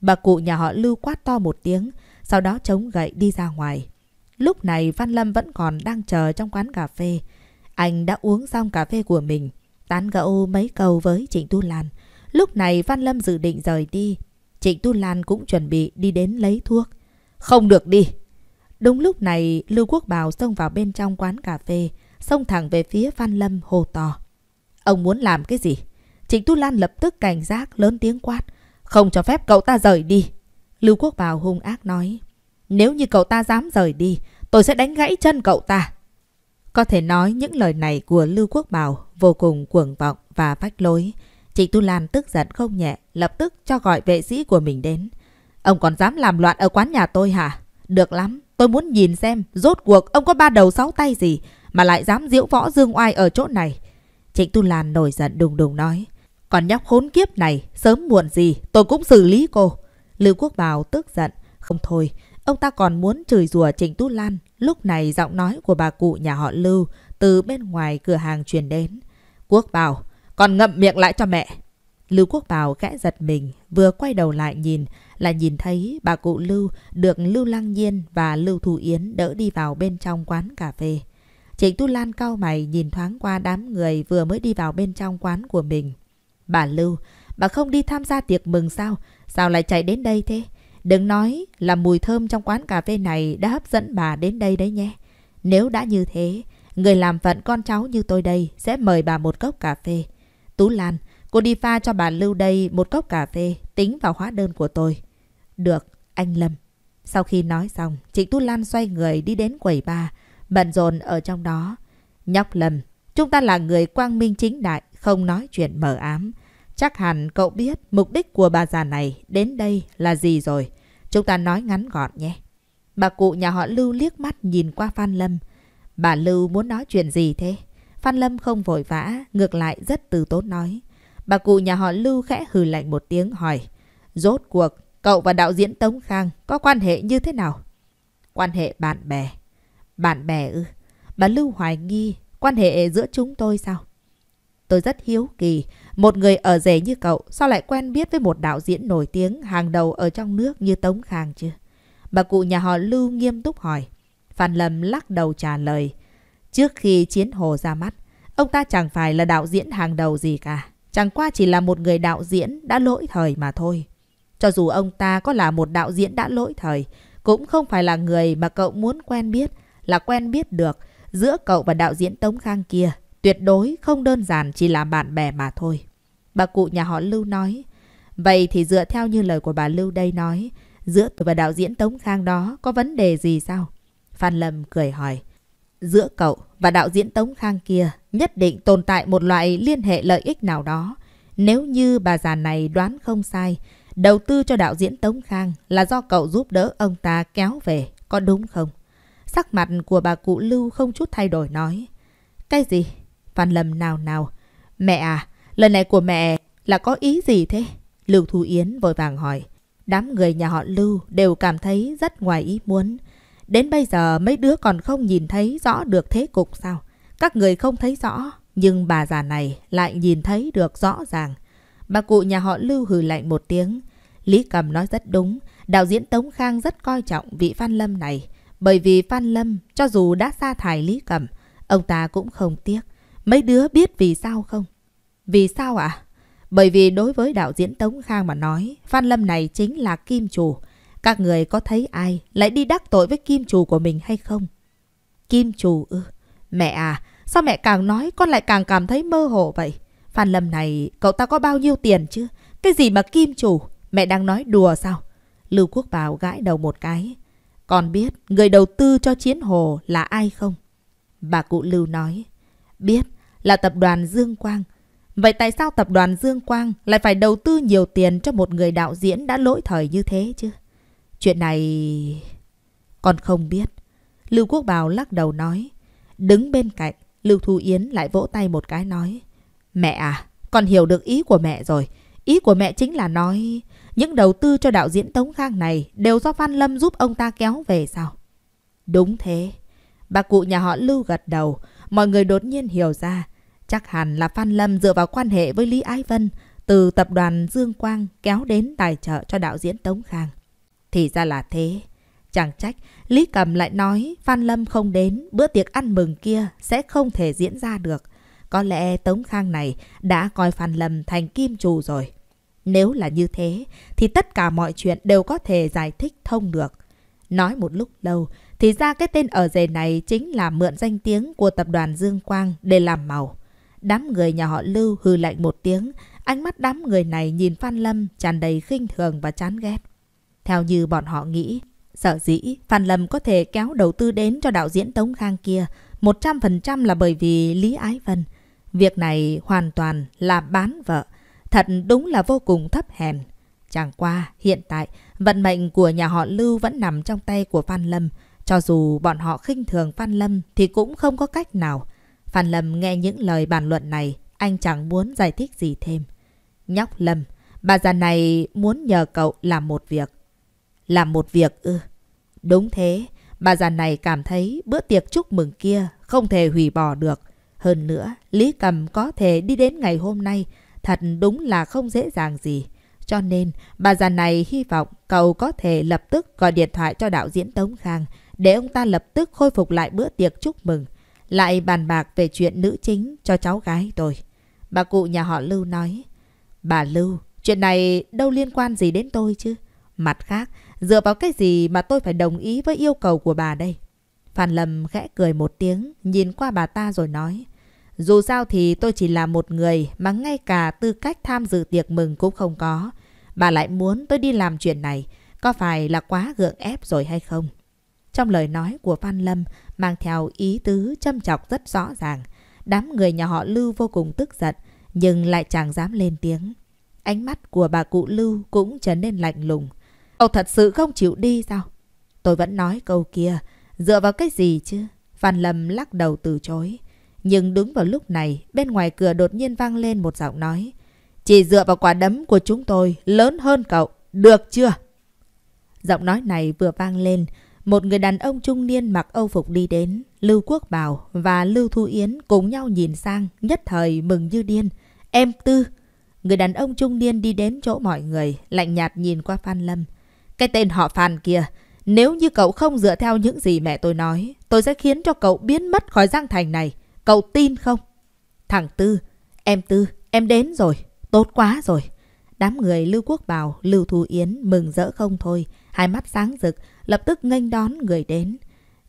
Bà cụ nhà họ Lưu quát to một tiếng, sau đó chống gậy đi ra ngoài. Lúc này Văn Lâm vẫn còn đang chờ trong quán cà phê. Anh đã uống xong cà phê của mình, tán gẫu mấy câu với Trịnh Tu Lan. Lúc này Văn Lâm dự định rời đi. Trịnh Tu Lan cũng chuẩn bị đi đến lấy thuốc. Không được đi! Đúng lúc này, Lưu Quốc Bảo xông vào bên trong quán cà phê, xông thẳng về phía Phan Lâm hồ to. Ông muốn làm cái gì? Trịnh Tu Lan lập tức cảnh giác lớn tiếng quát. Không cho phép cậu ta rời đi. Lưu Quốc Bảo hung ác nói. Nếu như cậu ta dám rời đi, tôi sẽ đánh gãy chân cậu ta. Có thể nói những lời này của Lưu Quốc Bảo vô cùng cuồng vọng và vách lối. Trịnh Tu Lan tức giận không nhẹ, lập tức cho gọi vệ sĩ của mình đến. Ông còn dám làm loạn ở quán nhà tôi hả? Được lắm, Tôi muốn nhìn xem rốt cuộc ông có ba đầu sáu tay gì mà lại dám diễu võ dương oai ở chỗ này. Trịnh Tu Lan nổi giận đùng đùng nói. Còn nhóc khốn kiếp này, sớm muộn gì, tôi cũng xử lý cô. Lưu Quốc Bảo tức giận. Không thôi, ông ta còn muốn chửi rủa Trịnh Tu Lan. Lúc này giọng nói của bà cụ nhà họ Lưu từ bên ngoài cửa hàng truyền đến. Quốc Bảo, còn ngậm miệng lại cho mẹ. Lưu Quốc Bảo gã giật mình, vừa quay đầu lại nhìn, là nhìn thấy bà cụ Lưu được Lưu Lăng Nhiên và Lưu Thu Yến đỡ đi vào bên trong quán cà phê. Trịnh Tu Lan cao mày nhìn thoáng qua đám người vừa mới đi vào bên trong quán của mình. Bà Lưu, bà không đi tham gia tiệc mừng sao? Sao lại chạy đến đây thế? Đừng nói là mùi thơm trong quán cà phê này đã hấp dẫn bà đến đây đấy nhé. Nếu đã như thế, người làm phận con cháu như tôi đây sẽ mời bà một cốc cà phê. Tú Lan, cô đi pha cho bà Lưu đây một cốc cà phê, tính vào hóa đơn của tôi được anh Lâm. Sau khi nói xong, Trịnh Tu Lan xoay người đi đến quầy ba, bận rộn ở trong đó. Nhóc Lâm, chúng ta là người quang minh chính đại, không nói chuyện mờ ám. Chắc hẳn cậu biết mục đích của bà già này đến đây là gì rồi. Chúng ta nói ngắn gọn nhé. Bà cụ nhà họ Lưu liếc mắt nhìn qua Phan Lâm. Bà Lưu muốn nói chuyện gì thế? Phan Lâm không vội vã, ngược lại rất từ tốn nói. Bà cụ nhà họ Lưu khẽ hừ lạnh một tiếng hỏi. Rốt cuộc, Cậu và đạo diễn Tống Khang có quan hệ như thế nào? Quan hệ bạn bè. Bạn bè ư? Bà Lưu hoài nghi quan hệ giữa chúng tôi sao? Tôi rất hiếu kỳ, một người ở rể như cậu sao lại quen biết với một đạo diễn nổi tiếng hàng đầu ở trong nước như Tống Khang chứ? Bà cụ nhà họ Lưu nghiêm túc hỏi. Phan Lâm lắc đầu trả lời. Trước khi Chiến Hồ ra mắt, ông ta chẳng phải là đạo diễn hàng đầu gì cả. Chẳng qua chỉ là một người đạo diễn đã lỗi thời mà thôi. Cho dù ông ta có là một đạo diễn đã lỗi thời, cũng không phải là người mà cậu muốn quen biết, là quen biết được giữa cậu và đạo diễn Tống Khang kia. Tuyệt đối không đơn giản chỉ là bạn bè mà thôi. Bà cụ nhà họ Lưu nói. Vậy thì dựa theo như lời của bà Lưu đây nói, giữa tôi và đạo diễn Tống Khang đó có vấn đề gì sao? Phan Lâm cười hỏi. Giữa cậu và đạo diễn Tống Khang kia nhất định tồn tại một loại liên hệ lợi ích nào đó. Nếu như bà già này đoán không sai, Đầu tư cho đạo diễn Tống Khang là do cậu giúp đỡ ông ta kéo về, có đúng không? Sắc mặt của bà cụ Lưu không chút thay đổi nói. Cái gì? Phan Lâm nào nào. Mẹ à, lần này của mẹ là có ý gì thế? Lưu Thu Yến vội vàng hỏi. Đám người nhà họ Lưu đều cảm thấy rất ngoài ý muốn. Đến bây giờ mấy đứa còn không nhìn thấy rõ được thế cục sao? Các người không thấy rõ, nhưng bà già này lại nhìn thấy được rõ ràng. Bà cụ nhà họ Lưu hừ lạnh một tiếng. Lý Cầm nói rất đúng. Đạo diễn Tống Khang rất coi trọng vị Phan Lâm này. Bởi vì Phan Lâm, cho dù đã sa thải Lý Cầm, ông ta cũng không tiếc. Mấy đứa biết vì sao không? Vì sao ạ? À? Bởi vì đối với đạo diễn Tống Khang mà nói, Phan Lâm này chính là kim chủ. Các người có thấy ai lại đi đắc tội với kim chủ của mình hay không? Kim chủ ư? Mẹ à, sao mẹ càng nói con lại càng cảm thấy mơ hồ vậy? Phan Lâm này, cậu ta có bao nhiêu tiền chứ? Cái gì mà kim chủ? Mẹ đang nói đùa sao? Lưu Quốc Bảo gãi đầu một cái. Còn biết người đầu tư cho Chiến Hồ là ai không? Bà cụ Lưu nói. Biết là tập đoàn Dương Quang. Vậy tại sao tập đoàn Dương Quang lại phải đầu tư nhiều tiền cho một người đạo diễn đã lỗi thời như thế chứ? Chuyện này... Con không biết. Lưu Quốc Bảo lắc đầu nói. Đứng bên cạnh, Lưu Thu Yến lại vỗ tay một cái nói. Mẹ à, con hiểu được ý của mẹ rồi. Ý của mẹ chính là nói những đầu tư cho đạo diễn Tống Khang này đều do Phan Lâm giúp ông ta kéo về sao? Đúng thế. Bà cụ nhà họ Lưu gật đầu, mọi người đột nhiên hiểu ra. Chắc hẳn là Phan Lâm dựa vào quan hệ với Lý Ái Vân từ tập đoàn Dương Quang kéo đến tài trợ cho đạo diễn Tống Khang. Thì ra là thế. Chẳng trách, Lý Cầm lại nói Phan Lâm không đến, bữa tiệc ăn mừng kia sẽ không thể diễn ra được. Có lẽ Tống Khang này đã coi Phan Lâm thành kim trù rồi. Nếu là như thế, thì tất cả mọi chuyện đều có thể giải thích thông được. Nói một lúc lâu, thì ra cái tên ở rể này chính là mượn danh tiếng của tập đoàn Dương Quang để làm màu. Đám người nhà họ Lưu hư lạnh một tiếng, ánh mắt đám người này nhìn Phan Lâm tràn đầy khinh thường và chán ghét. Theo như bọn họ nghĩ, sợ dĩ Phan Lâm có thể kéo đầu tư đến cho đạo diễn Tống Khang kia 100% là bởi vì Lý Ái Vân – Việc này hoàn toàn là bán vợ. Thật đúng là vô cùng thấp hèn. Chẳng qua, hiện tại, vận mệnh của nhà họ Lưu vẫn nằm trong tay của Phan Lâm. Cho dù bọn họ khinh thường Phan Lâm thì cũng không có cách nào. Phan Lâm nghe những lời bàn luận này, anh chẳng muốn giải thích gì thêm. Nhóc Lâm, bà già này muốn nhờ cậu làm một việc. Làm một việc ư? Ừ. Đúng thế, bà già này cảm thấy bữa tiệc chúc mừng kia không thể hủy bỏ được. Hơn nữa, Lý Cầm có thể đi đến ngày hôm nay, thật đúng là không dễ dàng gì. Cho nên, bà già này hy vọng cậu có thể lập tức gọi điện thoại cho đạo diễn Tống Khang để ông ta lập tức khôi phục lại bữa tiệc chúc mừng, lại bàn bạc về chuyện nữ chính cho cháu gái tôi. Bà cụ nhà họ Lưu nói, Bà Lưu, chuyện này đâu liên quan gì đến tôi chứ? Mặt khác, dựa vào cái gì mà tôi phải đồng ý với yêu cầu của bà đây? Phan Lâm khẽ cười một tiếng, nhìn qua bà ta rồi nói, dù sao thì tôi chỉ là một người mà ngay cả tư cách tham dự tiệc mừng cũng không có. Bà lại muốn tôi đi làm chuyện này, có phải là quá gượng ép rồi hay không? Trong lời nói của Phan Lâm mang theo ý tứ châm chọc rất rõ ràng. Đám người nhà họ Lưu vô cùng tức giận, nhưng lại chẳng dám lên tiếng. Ánh mắt của bà cụ Lưu cũng trở nên lạnh lùng. Ông thật sự không chịu đi sao? Tôi vẫn nói câu kia, dựa vào cái gì chứ? Phan Lâm lắc đầu từ chối. Nhưng đúng vào lúc này, bên ngoài cửa đột nhiên vang lên một giọng nói. Chỉ dựa vào quả đấm của chúng tôi lớn hơn cậu, được chưa? Giọng nói này vừa vang lên, một người đàn ông trung niên mặc âu phục đi đến. Lưu Quốc Bảo và Lưu Thu Yến cùng nhau nhìn sang, nhất thời mừng như điên. Em Tư! Người đàn ông trung niên đi đến chỗ mọi người, lạnh nhạt nhìn qua Phan Lâm. Cái tên họ Phan kia, nếu như cậu không dựa theo những gì mẹ tôi nói, tôi sẽ khiến cho cậu biến mất khỏi Giang Thành này. Cậu tin không? Thằng Tư, em Tư, em đến rồi. Tốt quá rồi. Đám người Lưu Quốc Bảo, Lưu Thu Yến mừng rỡ không thôi. Hai mắt sáng rực, lập tức nghênh đón người đến.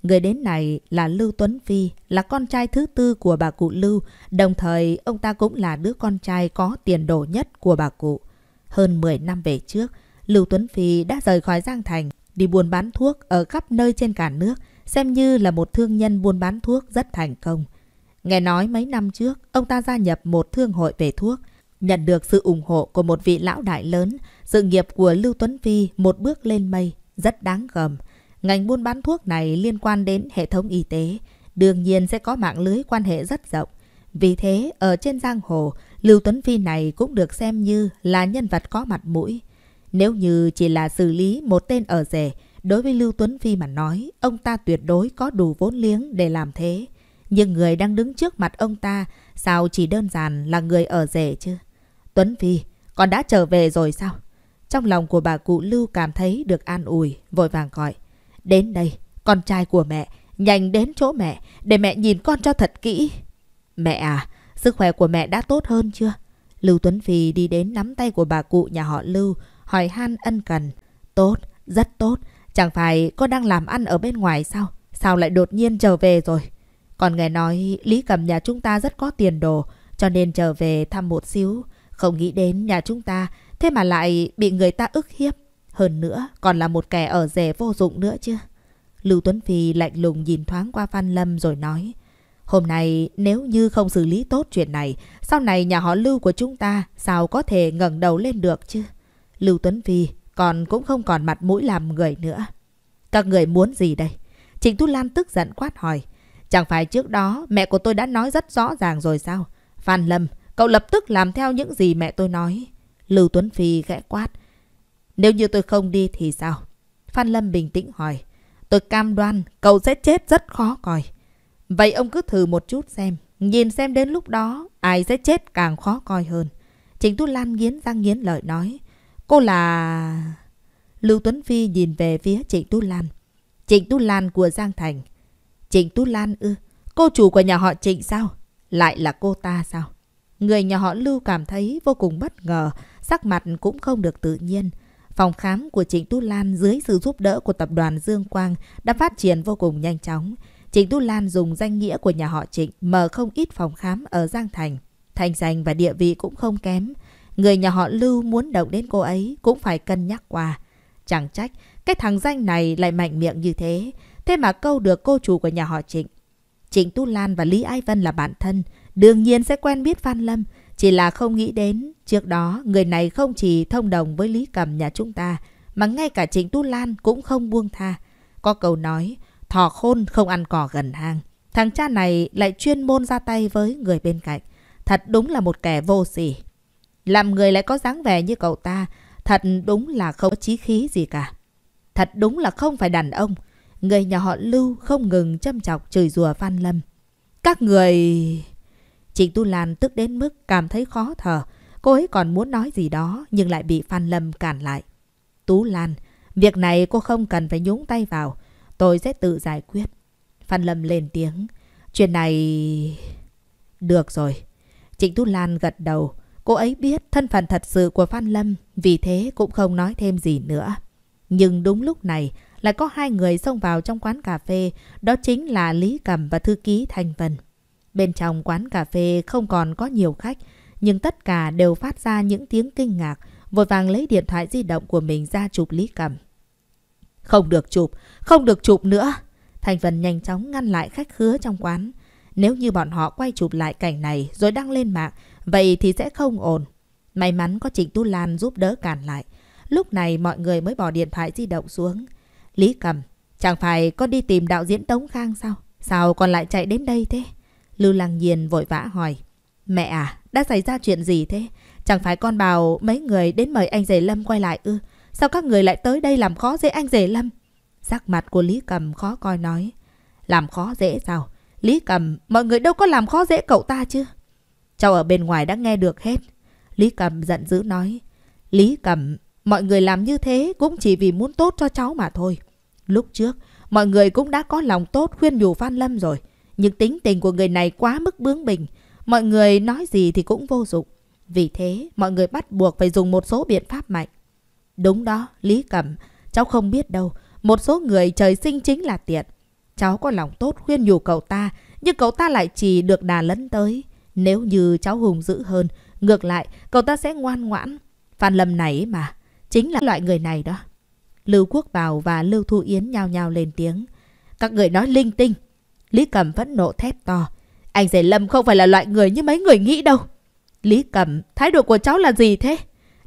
Người đến này là Lưu Tuấn Phi, là con trai thứ tư của bà cụ Lưu, đồng thời ông ta cũng là đứa con trai có tiền đồ nhất của bà cụ. Hơn 10 năm về trước, Lưu Tuấn Phi đã rời khỏi Giang Thành, đi buôn bán thuốc ở khắp nơi trên cả nước, xem như là một thương nhân buôn bán thuốc rất thành công. Nghe nói mấy năm trước, ông ta gia nhập một thương hội về thuốc, nhận được sự ủng hộ của một vị lão đại lớn, sự nghiệp của Lưu Tuấn Phi một bước lên mây, rất đáng gờm. Ngành buôn bán thuốc này liên quan đến hệ thống y tế, đương nhiên sẽ có mạng lưới quan hệ rất rộng. Vì thế, ở trên giang hồ, Lưu Tuấn Phi này cũng được xem như là nhân vật có mặt mũi. Nếu như chỉ là xử lý một tên ở rể, đối với Lưu Tuấn Phi mà nói, ông ta tuyệt đối có đủ vốn liếng để làm thế. Nhưng người đang đứng trước mặt ông ta sao chỉ đơn giản là người ở rể chứ? Tuấn Phi, con đã trở về rồi sao? Trong lòng của bà cụ Lưu cảm thấy được an ủi, vội vàng gọi. Đến đây, con trai của mẹ, nhanh đến chỗ mẹ, để mẹ nhìn con cho thật kỹ. Mẹ à, sức khỏe của mẹ đã tốt hơn chưa? Lưu Tuấn Phi đi đến nắm tay của bà cụ nhà họ Lưu, hỏi han ân cần. Tốt, rất tốt, chẳng phải con đang làm ăn ở bên ngoài sao? Sao lại đột nhiên trở về rồi? Còn nghe nói Lý Cầm nhà chúng ta rất có tiền đồ, cho nên trở về thăm một xíu. Không nghĩ đến nhà chúng ta, thế mà lại bị người ta ức hiếp. Hơn nữa, còn là một kẻ ở rể vô dụng nữa chứ. Lưu Tuấn Phi lạnh lùng nhìn thoáng qua Phan Lâm rồi nói. Hôm nay nếu như không xử lý tốt chuyện này, sau này nhà họ Lưu của chúng ta sao có thể ngẩng đầu lên được chứ? Lưu Tuấn Phi còn cũng không còn mặt mũi làm người nữa. Các người muốn gì đây? Trịnh Tú Lan tức giận quát hỏi. Chẳng phải trước đó mẹ của tôi đã nói rất rõ ràng rồi sao? Phan Lâm, cậu lập tức làm theo những gì mẹ tôi nói. Lưu Tuấn Phi khẽ quát. Nếu như tôi không đi thì sao? Phan Lâm bình tĩnh hỏi. Tôi cam đoan cậu sẽ chết rất khó coi. Vậy ông cứ thử một chút xem. Nhìn xem đến lúc đó ai sẽ chết càng khó coi hơn. Trịnh Tu Lan nghiến răng nghiến lợi nói. Cô là... Lưu Tuấn Phi nhìn về phía Trịnh Tu Lan. Trịnh Tu Lan của Giang Thành Trịnh Tú Lan ư? Cô chủ của nhà họ Trịnh sao? Lại là cô ta sao? Người nhà họ Lưu cảm thấy vô cùng bất ngờ, sắc mặt cũng không được tự nhiên. Phòng khám của Trịnh Tú Lan dưới sự giúp đỡ của tập đoàn Dương Quang đã phát triển vô cùng nhanh chóng. Trịnh Tú Lan dùng danh nghĩa của nhà họ Trịnh mở không ít phòng khám ở Giang Thành. Thành danh và địa vị cũng không kém. Người nhà họ Lưu muốn động đến cô ấy cũng phải cân nhắc qua. Chẳng trách, cái thằng danh này lại mạnh miệng như thế thế mà câu được cô chủ của nhà họ Trịnh. Trịnh Tu Lan và Lý Ai Vân là bạn thân, đương nhiên sẽ quen biết Phan Lâm, chỉ là không nghĩ đến trước đó người này không chỉ thông đồng với Lý Cầm nhà chúng ta, mà ngay cả Trịnh Tu Lan cũng không buông tha. Có câu nói, thỏ khôn không ăn cỏ gần hang. Thằng cha này lại chuyên môn ra tay với người bên cạnh. Thật đúng là một kẻ vô sỉ. Làm người lại có dáng vẻ như cậu ta, thật đúng là không có chí khí gì cả. Thật đúng là không phải đàn ông. Người nhà họ Lưu không ngừng châm chọc chửi rủa Phan Lâm. Các người... Trịnh Tu Lan tức đến mức cảm thấy khó thở. Cô ấy còn muốn nói gì đó nhưng lại bị Phan Lâm cản lại. Tú Lan, việc này cô không cần phải nhúng tay vào. Tôi sẽ tự giải quyết. Phan Lâm lên tiếng. Chuyện này... Được rồi. Trịnh Tu Lan gật đầu. Cô ấy biết thân phận thật sự của Phan Lâm, vì thế cũng không nói thêm gì nữa. Nhưng đúng lúc này, lại có hai người xông vào trong quán cà phê, đó chính là Lý cầm và thư ký Thanh Vân. Bên trong quán cà phê không còn có nhiều khách, nhưng tất cả đều phát ra những tiếng kinh ngạc, vội vàng lấy điện thoại di động của mình ra chụp Lý cầm Không được chụp, không được chụp nữa. Thành phần nhanh chóng ngăn lại khách khứa trong quán. Nếu như bọn họ quay chụp lại cảnh này rồi đăng lên mạng, vậy thì sẽ không ổn. May mắn có Trịnh Tu Lan giúp đỡ cản lại. Lúc này mọi người mới bỏ điện thoại di động xuống. Lý Cầm, chẳng phải con đi tìm đạo diễn Tống Khang sao? Sao con lại chạy đến đây thế? Lưu Lăng Nhiên vội vã hỏi. Mẹ à, đã xảy ra chuyện gì thế? Chẳng phải con bảo mấy người đến mời anh rể Lâm quay lại ư? Sao các người lại tới đây làm khó dễ anh rể Lâm? Sắc mặt của Lý Cầm khó coi nói. Làm khó dễ sao? Lý Cầm, mọi người đâu có làm khó dễ cậu ta chứ? Cháu ở bên ngoài đã nghe được hết. Lý Cầm giận dữ nói. Lý Cầm, Mọi người làm như thế cũng chỉ vì muốn tốt cho cháu mà thôi. Lúc trước, mọi người cũng đã có lòng tốt khuyên nhủ Phan Lâm rồi. Nhưng tính tình của người này quá mức bướng bỉnh. Mọi người nói gì thì cũng vô dụng. Vì thế, mọi người bắt buộc phải dùng một số biện pháp mạnh. Đúng đó, Lý Cẩm, cháu không biết đâu. Một số người trời sinh chính là tiện. Cháu có lòng tốt khuyên nhủ cậu ta, nhưng cậu ta lại chỉ được đà lấn tới. Nếu như cháu hùng dữ hơn, ngược lại, cậu ta sẽ ngoan ngoãn. Phan Lâm này mà, Chính là loại người này đó. Lưu Quốc Bảo và Lưu Thu Yến nhao nhao lên tiếng. Các người nói linh tinh. Lý Cẩm vẫn nộ thép to. Anh rể Lâm không phải là loại người như mấy người nghĩ đâu. Lý Cẩm, thái độ của cháu là gì thế?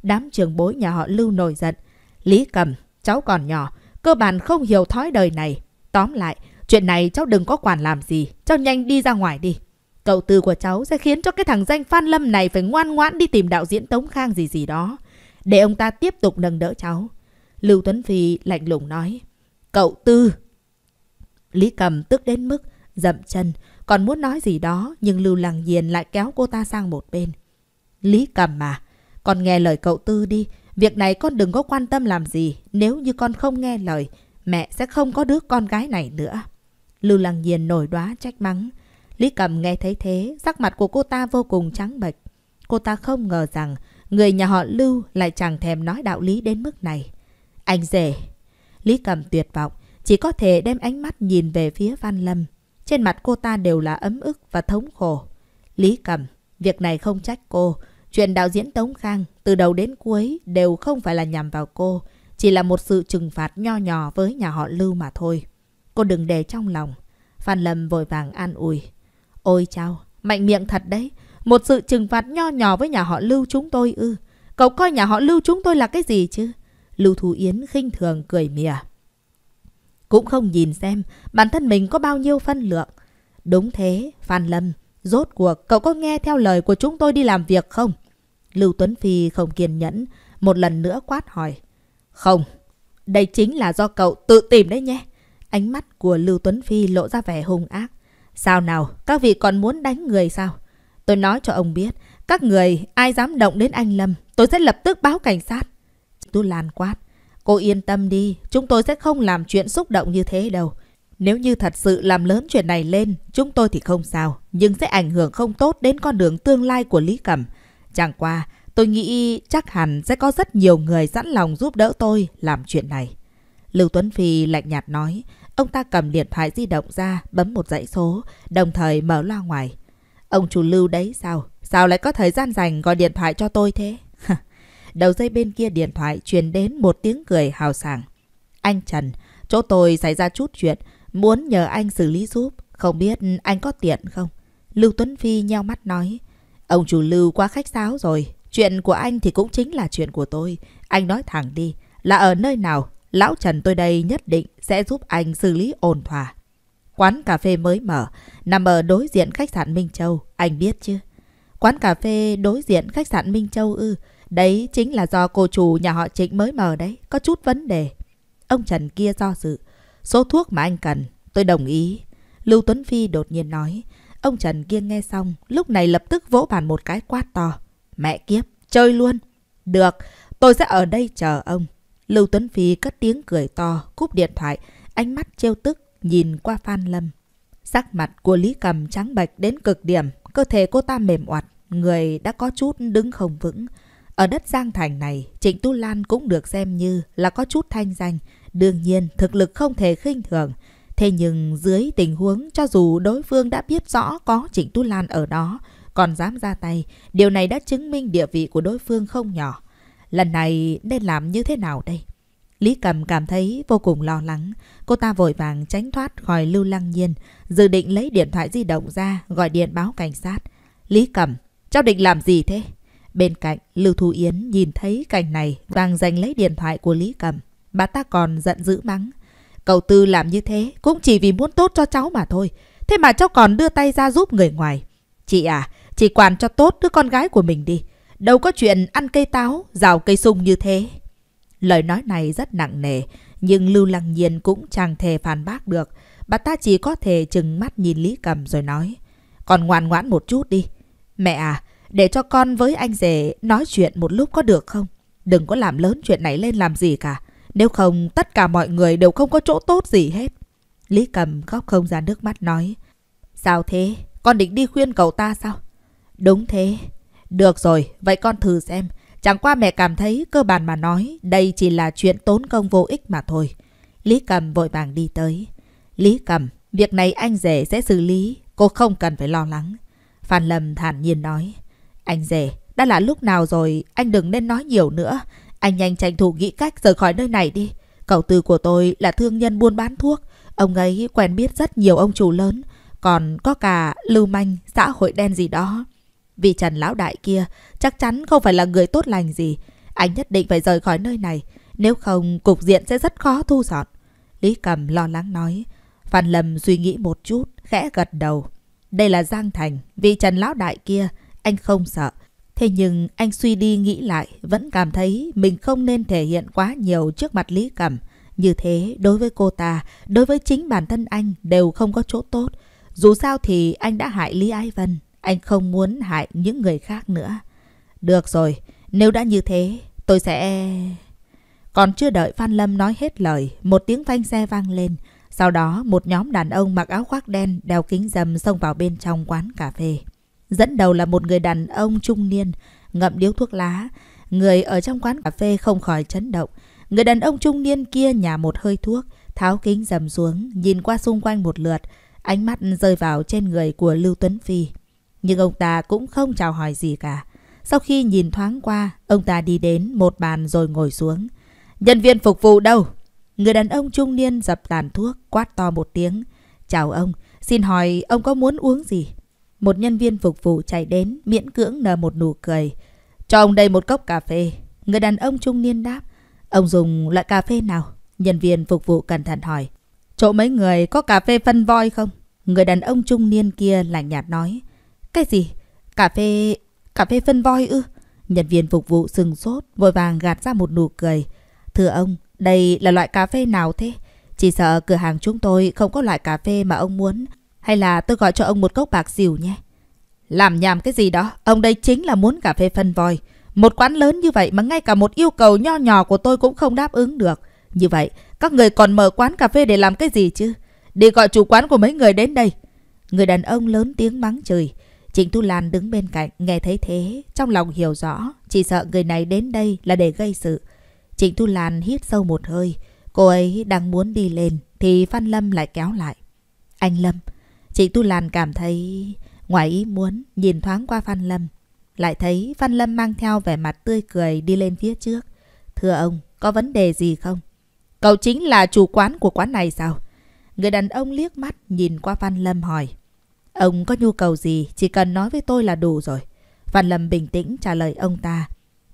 Đám trường bối nhà họ Lưu nổi giận. Lý Cẩm, cháu còn nhỏ, cơ bản không hiểu thói đời này. Tóm lại, chuyện này cháu đừng có quản làm gì. Cháu nhanh đi ra ngoài đi. Cậu tư của cháu sẽ khiến cho cái thằng danh Phan Lâm này phải ngoan ngoãn đi tìm đạo diễn Tống Khang gì gì đó để ông ta tiếp tục nâng đỡ cháu. Lưu Tuấn Phi lạnh lùng nói, cậu Tư. Lý Cầm tức đến mức dậm chân, còn muốn nói gì đó nhưng Lưu Lăng Nhiên lại kéo cô ta sang một bên. Lý Cầm à, con nghe lời cậu Tư đi, việc này con đừng có quan tâm làm gì, nếu như con không nghe lời, mẹ sẽ không có đứa con gái này nữa. Lưu Lăng Nhiên nổi đoá trách mắng. Lý Cầm nghe thấy thế, sắc mặt của cô ta vô cùng trắng bệch. Cô ta không ngờ rằng Người nhà họ Lưu lại chẳng thèm nói đạo lý đến mức này. Anh rể. Lý cầm tuyệt vọng, chỉ có thể đem ánh mắt nhìn về phía Văn Lâm. Trên mặt cô ta đều là ấm ức và thống khổ. Lý cầm, việc này không trách cô. Chuyện đạo diễn Tống Khang từ đầu đến cuối đều không phải là nhằm vào cô. Chỉ là một sự trừng phạt nho nhỏ với nhà họ Lưu mà thôi. Cô đừng để trong lòng. Phan Lâm vội vàng an ủi. Ôi chao, mạnh miệng thật đấy. Một sự trừng phạt nho nhỏ với nhà họ Lưu chúng tôi ư. Cậu coi nhà họ Lưu chúng tôi là cái gì chứ? Lưu Thú Yến khinh thường cười mỉa. Cũng không nhìn xem bản thân mình có bao nhiêu phân lượng. Đúng thế, Phan Lâm. Rốt cuộc, cậu có nghe theo lời của chúng tôi đi làm việc không? Lưu Tuấn Phi không kiên nhẫn, một lần nữa quát hỏi. Không, đây chính là do cậu tự tìm đấy nhé. Ánh mắt của Lưu Tuấn Phi lộ ra vẻ hung ác. Sao nào, các vị còn muốn đánh người sao? Tôi nói cho ông biết, các người ai dám động đến anh Lâm, tôi sẽ lập tức báo cảnh sát. Tu Lan quát, cô yên tâm đi, chúng tôi sẽ không làm chuyện xúc động như thế đâu. Nếu như thật sự làm lớn chuyện này lên, chúng tôi thì không sao, nhưng sẽ ảnh hưởng không tốt đến con đường tương lai của Lý Cẩm. Chẳng qua, tôi nghĩ chắc hẳn sẽ có rất nhiều người sẵn lòng giúp đỡ tôi làm chuyện này. Lưu Tuấn Phi lạnh nhạt nói, ông ta cầm điện thoại di động ra, bấm một dãy số, đồng thời mở loa ngoài. Ông chủ lưu đấy sao? Sao lại có thời gian dành gọi điện thoại cho tôi thế? Đầu dây bên kia điện thoại truyền đến một tiếng cười hào sảng. Anh Trần, chỗ tôi xảy ra chút chuyện, muốn nhờ anh xử lý giúp. Không biết anh có tiện không? Lưu Tuấn Phi nheo mắt nói. Ông chủ Lưu quá khách sáo rồi. Chuyện của anh thì cũng chính là chuyện của tôi. Anh nói thẳng đi. Là ở nơi nào? Lão Trần tôi đây nhất định sẽ giúp anh xử lý ổn thỏa. Quán cà phê mới mở, nằm ở đối diện khách sạn Minh Châu, anh biết chứ? Quán cà phê đối diện khách sạn Minh Châu ư, đấy chính là do cô chủ nhà họ Trịnh mới mở đấy, có chút vấn đề. Ông Trần kia do dự, số thuốc mà anh cần, tôi đồng ý. Lưu Tuấn Phi đột nhiên nói, ông Trần kia nghe xong, lúc này lập tức vỗ bàn một cái quát to. Mẹ kiếp, chơi luôn. Được, tôi sẽ ở đây chờ ông. Lưu Tuấn Phi cất tiếng cười to, cúp điện thoại, ánh mắt trêu tức nhìn qua Phan Lâm. Sắc mặt của Lý Cầm trắng bạch đến cực điểm, cơ thể cô ta mềm oặt, người đã có chút đứng không vững. Ở đất Giang Thành này, Trịnh Tu Lan cũng được xem như là có chút thanh danh, đương nhiên thực lực không thể khinh thường. Thế nhưng dưới tình huống cho dù đối phương đã biết rõ có Trịnh Tu Lan ở đó, còn dám ra tay, điều này đã chứng minh địa vị của đối phương không nhỏ. Lần này nên làm như thế nào đây? Lý Cầm cảm thấy vô cùng lo lắng. Cô ta vội vàng tránh thoát khỏi Lưu Lăng Nhiên, dự định lấy điện thoại di động ra gọi điện báo cảnh sát. Lý Cầm, cháu định làm gì thế? Bên cạnh, Lưu Thu Yến nhìn thấy cảnh này vàng giành lấy điện thoại của Lý Cầm. Bà ta còn giận dữ mắng. Cậu Tư làm như thế cũng chỉ vì muốn tốt cho cháu mà thôi. Thế mà cháu còn đưa tay ra giúp người ngoài. Chị à, chị quản cho tốt đứa con gái của mình đi. Đâu có chuyện ăn cây táo, rào cây sung như thế. Lời nói này rất nặng nề, nhưng Lưu Lăng Nhiên cũng chẳng thể phản bác được. Bà ta chỉ có thể chừng mắt nhìn Lý Cầm rồi nói. Còn ngoan ngoãn một chút đi. Mẹ à, để cho con với anh rể nói chuyện một lúc có được không? Đừng có làm lớn chuyện này lên làm gì cả. Nếu không, tất cả mọi người đều không có chỗ tốt gì hết. Lý Cầm khóc không ra nước mắt nói. Sao thế? Con định đi khuyên cậu ta sao? Đúng thế. Được rồi, vậy con thử xem. Chẳng qua mẹ cảm thấy cơ bản mà nói đây chỉ là chuyện tốn công vô ích mà thôi. Lý Cầm vội vàng đi tới. Lý Cầm, việc này anh rể sẽ xử lý, cô không cần phải lo lắng. Phan Lâm thản nhiên nói. Anh rể, đã là lúc nào rồi, anh đừng nên nói nhiều nữa. Anh nhanh tranh thủ nghĩ cách rời khỏi nơi này đi. Cậu tư của tôi là thương nhân buôn bán thuốc. Ông ấy quen biết rất nhiều ông chủ lớn. Còn có cả lưu manh, xã hội đen gì đó. Vì Trần Lão Đại kia chắc chắn không phải là người tốt lành gì. Anh nhất định phải rời khỏi nơi này. Nếu không, cục diện sẽ rất khó thu dọn. Lý Cầm lo lắng nói. Phan Lâm suy nghĩ một chút, khẽ gật đầu. Đây là Giang Thành, vì Trần Lão Đại kia, anh không sợ. Thế nhưng anh suy đi nghĩ lại, vẫn cảm thấy mình không nên thể hiện quá nhiều trước mặt Lý Cầm. Như thế, đối với cô ta, đối với chính bản thân anh đều không có chỗ tốt. Dù sao thì anh đã hại Lý Ái Vân, anh không muốn hại những người khác nữa. Được rồi, nếu đã như thế, tôi sẽ... Còn chưa đợi Phan Lâm nói hết lời, một tiếng phanh xe vang lên. Sau đó, một nhóm đàn ông mặc áo khoác đen, đeo kính dầm xông vào bên trong quán cà phê. Dẫn đầu là một người đàn ông trung niên, ngậm điếu thuốc lá. Người ở trong quán cà phê không khỏi chấn động. Người đàn ông trung niên kia nhả một hơi thuốc, tháo kính dầm xuống, nhìn qua xung quanh một lượt. Ánh mắt rơi vào trên người của Lưu Tuấn Phi nhưng ông ta cũng không chào hỏi gì cả. Sau khi nhìn thoáng qua, ông ta đi đến một bàn rồi ngồi xuống. Nhân viên phục vụ đâu? Người đàn ông trung niên dập tàn thuốc, quát to một tiếng. Chào ông, xin hỏi ông có muốn uống gì? Một nhân viên phục vụ chạy đến, miễn cưỡng nở một nụ cười. Cho ông đây một cốc cà phê. Người đàn ông trung niên đáp. Ông dùng loại cà phê nào? Nhân viên phục vụ cẩn thận hỏi. Chỗ mấy người có cà phê phân voi không? Người đàn ông trung niên kia lạnh nhạt nói. Cái gì? Cà phê... cà phê phân voi ư? Nhân viên phục vụ sừng sốt, vội vàng gạt ra một nụ cười. Thưa ông, đây là loại cà phê nào thế? Chỉ sợ cửa hàng chúng tôi không có loại cà phê mà ông muốn. Hay là tôi gọi cho ông một cốc bạc xỉu nhé. Làm nhảm cái gì đó, ông đây chính là muốn cà phê phân voi. Một quán lớn như vậy mà ngay cả một yêu cầu nho nhỏ của tôi cũng không đáp ứng được. Như vậy, các người còn mở quán cà phê để làm cái gì chứ? Đi gọi chủ quán của mấy người đến đây. Người đàn ông lớn tiếng mắng trời Trịnh Tu Lan đứng bên cạnh, nghe thấy thế, trong lòng hiểu rõ, chỉ sợ người này đến đây là để gây sự. Trịnh Tu Lan hít sâu một hơi, cô ấy đang muốn đi lên thì Phan Lâm lại kéo lại. Anh Lâm, Trịnh Tu Lan cảm thấy ngoài ý muốn nhìn thoáng qua Phan Lâm. Lại thấy Phan Lâm mang theo vẻ mặt tươi cười đi lên phía trước. Thưa ông, có vấn đề gì không? Cậu chính là chủ quán của quán này sao? Người đàn ông liếc mắt nhìn qua Phan Lâm hỏi. Ông có nhu cầu gì chỉ cần nói với tôi là đủ rồi. Văn Lâm bình tĩnh trả lời ông ta.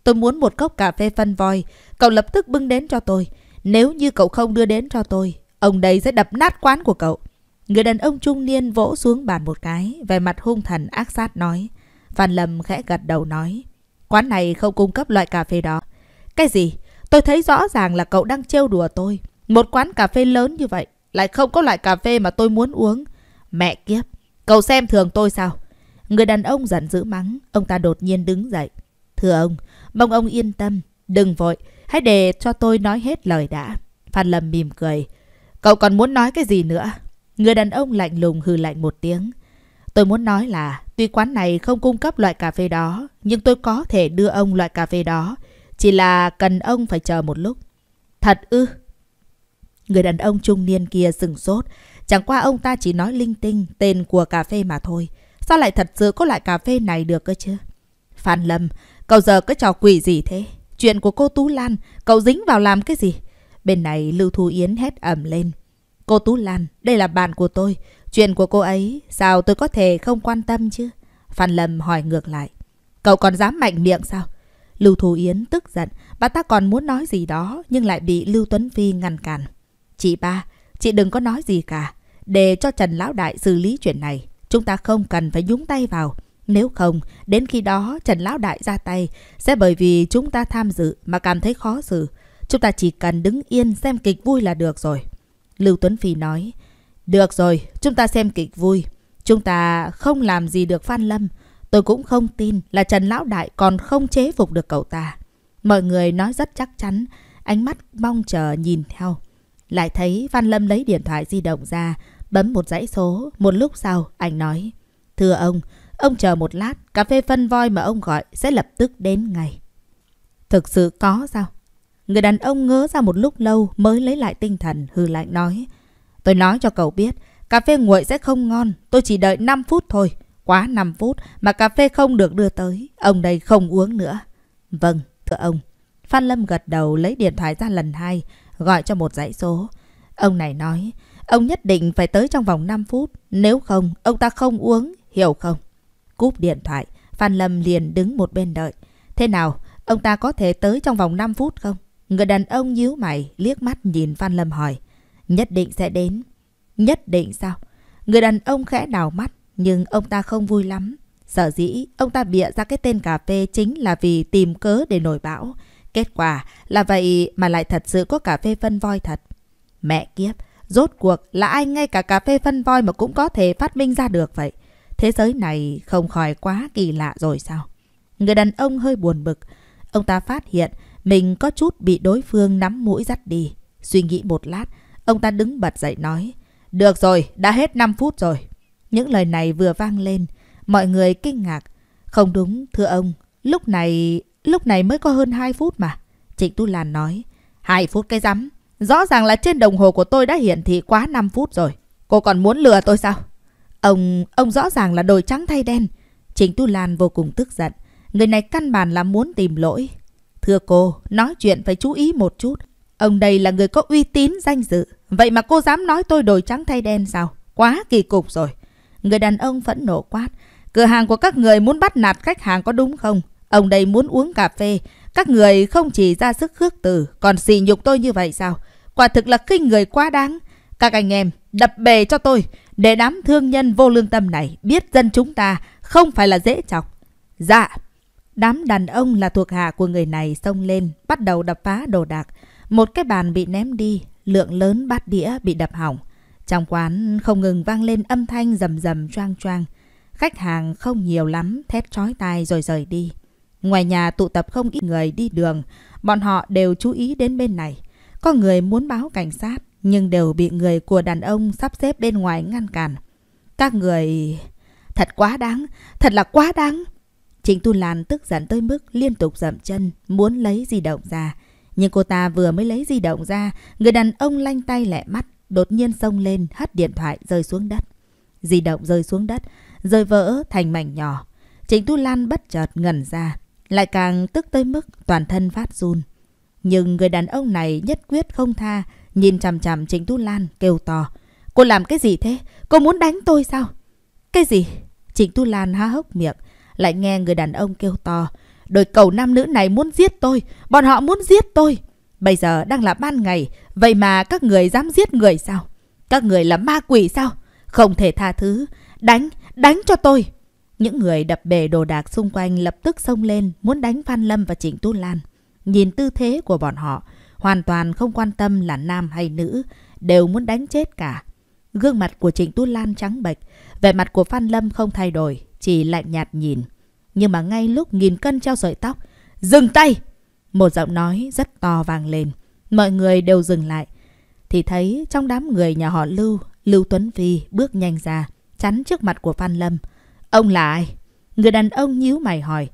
Tôi muốn một cốc cà phê phân voi, cậu lập tức bưng đến cho tôi. Nếu như cậu không đưa đến cho tôi, ông đây sẽ đập nát quán của cậu. Người đàn ông trung niên vỗ xuống bàn một cái, về mặt hung thần ác sát nói. Phan Lâm khẽ gật đầu nói. Quán này không cung cấp loại cà phê đó. Cái gì? Tôi thấy rõ ràng là cậu đang trêu đùa tôi. Một quán cà phê lớn như vậy, lại không có loại cà phê mà tôi muốn uống. Mẹ kiếp, Cậu xem thường tôi sao? Người đàn ông giận dữ mắng, ông ta đột nhiên đứng dậy. Thưa ông, mong ông yên tâm, đừng vội, hãy để cho tôi nói hết lời đã. Phan Lâm mỉm cười. Cậu còn muốn nói cái gì nữa? Người đàn ông lạnh lùng hừ lạnh một tiếng. Tôi muốn nói là tuy quán này không cung cấp loại cà phê đó, nhưng tôi có thể đưa ông loại cà phê đó. Chỉ là cần ông phải chờ một lúc. Thật ư? Người đàn ông trung niên kia sừng sốt. Chẳng qua ông ta chỉ nói linh tinh tên của cà phê mà thôi. Sao lại thật sự có loại cà phê này được cơ chứ? Phan Lâm, cậu giờ cái trò quỷ gì thế? Chuyện của cô Tú Lan, cậu dính vào làm cái gì? Bên này Lưu Thu Yến hét ẩm lên. Cô Tú Lan, đây là bạn của tôi. Chuyện của cô ấy, sao tôi có thể không quan tâm chứ? Phan Lâm hỏi ngược lại. Cậu còn dám mạnh miệng sao? Lưu Thu Yến tức giận, bà ta còn muốn nói gì đó nhưng lại bị Lưu Tuấn Phi ngăn cản. Chị ba, chị đừng có nói gì cả để cho Trần Lão Đại xử lý chuyện này. Chúng ta không cần phải nhúng tay vào. Nếu không, đến khi đó Trần Lão Đại ra tay sẽ bởi vì chúng ta tham dự mà cảm thấy khó xử. Chúng ta chỉ cần đứng yên xem kịch vui là được rồi. Lưu Tuấn Phi nói, được rồi, chúng ta xem kịch vui. Chúng ta không làm gì được Phan Lâm. Tôi cũng không tin là Trần Lão Đại còn không chế phục được cậu ta. Mọi người nói rất chắc chắn, ánh mắt mong chờ nhìn theo. Lại thấy Phan Lâm lấy điện thoại di động ra, Bấm một dãy số, một lúc sau anh nói Thưa ông, ông chờ một lát, cà phê phân voi mà ông gọi sẽ lập tức đến ngay. Thực sự có sao? Người đàn ông ngớ ra một lúc lâu mới lấy lại tinh thần hư lạnh nói Tôi nói cho cậu biết, cà phê nguội sẽ không ngon, tôi chỉ đợi 5 phút thôi. Quá 5 phút mà cà phê không được đưa tới, ông đây không uống nữa. Vâng, thưa ông. Phan Lâm gật đầu lấy điện thoại ra lần hai, gọi cho một dãy số. Ông này nói, Ông nhất định phải tới trong vòng 5 phút. Nếu không, ông ta không uống, hiểu không? Cúp điện thoại, Phan Lâm liền đứng một bên đợi. Thế nào, ông ta có thể tới trong vòng 5 phút không? Người đàn ông nhíu mày, liếc mắt nhìn Phan Lâm hỏi. Nhất định sẽ đến. Nhất định sao? Người đàn ông khẽ đảo mắt, nhưng ông ta không vui lắm. Sở dĩ, ông ta bịa ra cái tên cà phê chính là vì tìm cớ để nổi bão. Kết quả là vậy mà lại thật sự có cà phê phân voi thật. Mẹ kiếp, Rốt cuộc là ai ngay cả cà phê phân voi mà cũng có thể phát minh ra được vậy? Thế giới này không khỏi quá kỳ lạ rồi sao? Người đàn ông hơi buồn bực. Ông ta phát hiện mình có chút bị đối phương nắm mũi dắt đi. Suy nghĩ một lát, ông ta đứng bật dậy nói. Được rồi, đã hết 5 phút rồi. Những lời này vừa vang lên, mọi người kinh ngạc. Không đúng, thưa ông, lúc này, lúc này mới có hơn 2 phút mà. Trịnh Tu Lan nói. 2 phút cái rắm, Rõ ràng là trên đồng hồ của tôi đã hiển thị quá 5 phút rồi. Cô còn muốn lừa tôi sao? Ông, ông rõ ràng là đổi trắng thay đen. Trình Tu Lan vô cùng tức giận. Người này căn bản là muốn tìm lỗi. Thưa cô, nói chuyện phải chú ý một chút. Ông đây là người có uy tín danh dự. Vậy mà cô dám nói tôi đổi trắng thay đen sao? Quá kỳ cục rồi. Người đàn ông phẫn nộ quát. Cửa hàng của các người muốn bắt nạt khách hàng có đúng không? Ông đây muốn uống cà phê. Các người không chỉ ra sức khước từ, còn xì nhục tôi như vậy sao? Quả thực là kinh người quá đáng. Các anh em, đập bề cho tôi, để đám thương nhân vô lương tâm này biết dân chúng ta không phải là dễ chọc. Dạ. Đám đàn ông là thuộc hạ của người này xông lên, bắt đầu đập phá đồ đạc. Một cái bàn bị ném đi, lượng lớn bát đĩa bị đập hỏng. Trong quán không ngừng vang lên âm thanh rầm rầm choang choang. Khách hàng không nhiều lắm, thét chói tai rồi rời đi. Ngoài nhà tụ tập không ít người đi đường, bọn họ đều chú ý đến bên này. Có người muốn báo cảnh sát nhưng đều bị người của đàn ông sắp xếp bên ngoài ngăn cản. Các người... Thật quá đáng, thật là quá đáng. Trịnh Tu Lan tức giận tới mức liên tục dậm chân, muốn lấy di động ra. Nhưng cô ta vừa mới lấy di động ra, người đàn ông lanh tay lẹ mắt, đột nhiên xông lên hất điện thoại rơi xuống đất. Di động rơi xuống đất, rơi vỡ thành mảnh nhỏ. Trịnh Tu Lan bất chợt ngẩn ra, lại càng tức tới mức toàn thân phát run. Nhưng người đàn ông này nhất quyết không tha, nhìn chằm chằm Trịnh Tú Lan kêu to. Cô làm cái gì thế? Cô muốn đánh tôi sao? Cái gì? Trịnh Tú Lan há hốc miệng, lại nghe người đàn ông kêu to. Đôi cầu nam nữ này muốn giết tôi, bọn họ muốn giết tôi. Bây giờ đang là ban ngày, vậy mà các người dám giết người sao? Các người là ma quỷ sao? Không thể tha thứ. Đánh, đánh cho tôi! Những người đập bể đồ đạc xung quanh lập tức xông lên muốn đánh Phan Lâm và Trịnh Tú Lan. Nhìn tư thế của bọn họ, hoàn toàn không quan tâm là nam hay nữ, đều muốn đánh chết cả. Gương mặt của Trịnh Tú Lan trắng bệch, vẻ mặt của Phan Lâm không thay đổi, chỉ lạnh nhạt nhìn. Nhưng mà ngay lúc nghìn cân treo sợi tóc, dừng tay! Một giọng nói rất to vang lên, mọi người đều dừng lại. Thì thấy trong đám người nhà họ Lưu, Lưu Tuấn Phi bước nhanh ra, chắn trước mặt của Phan Lâm. Ông là ai? Người đàn ông nhíu mày hỏi.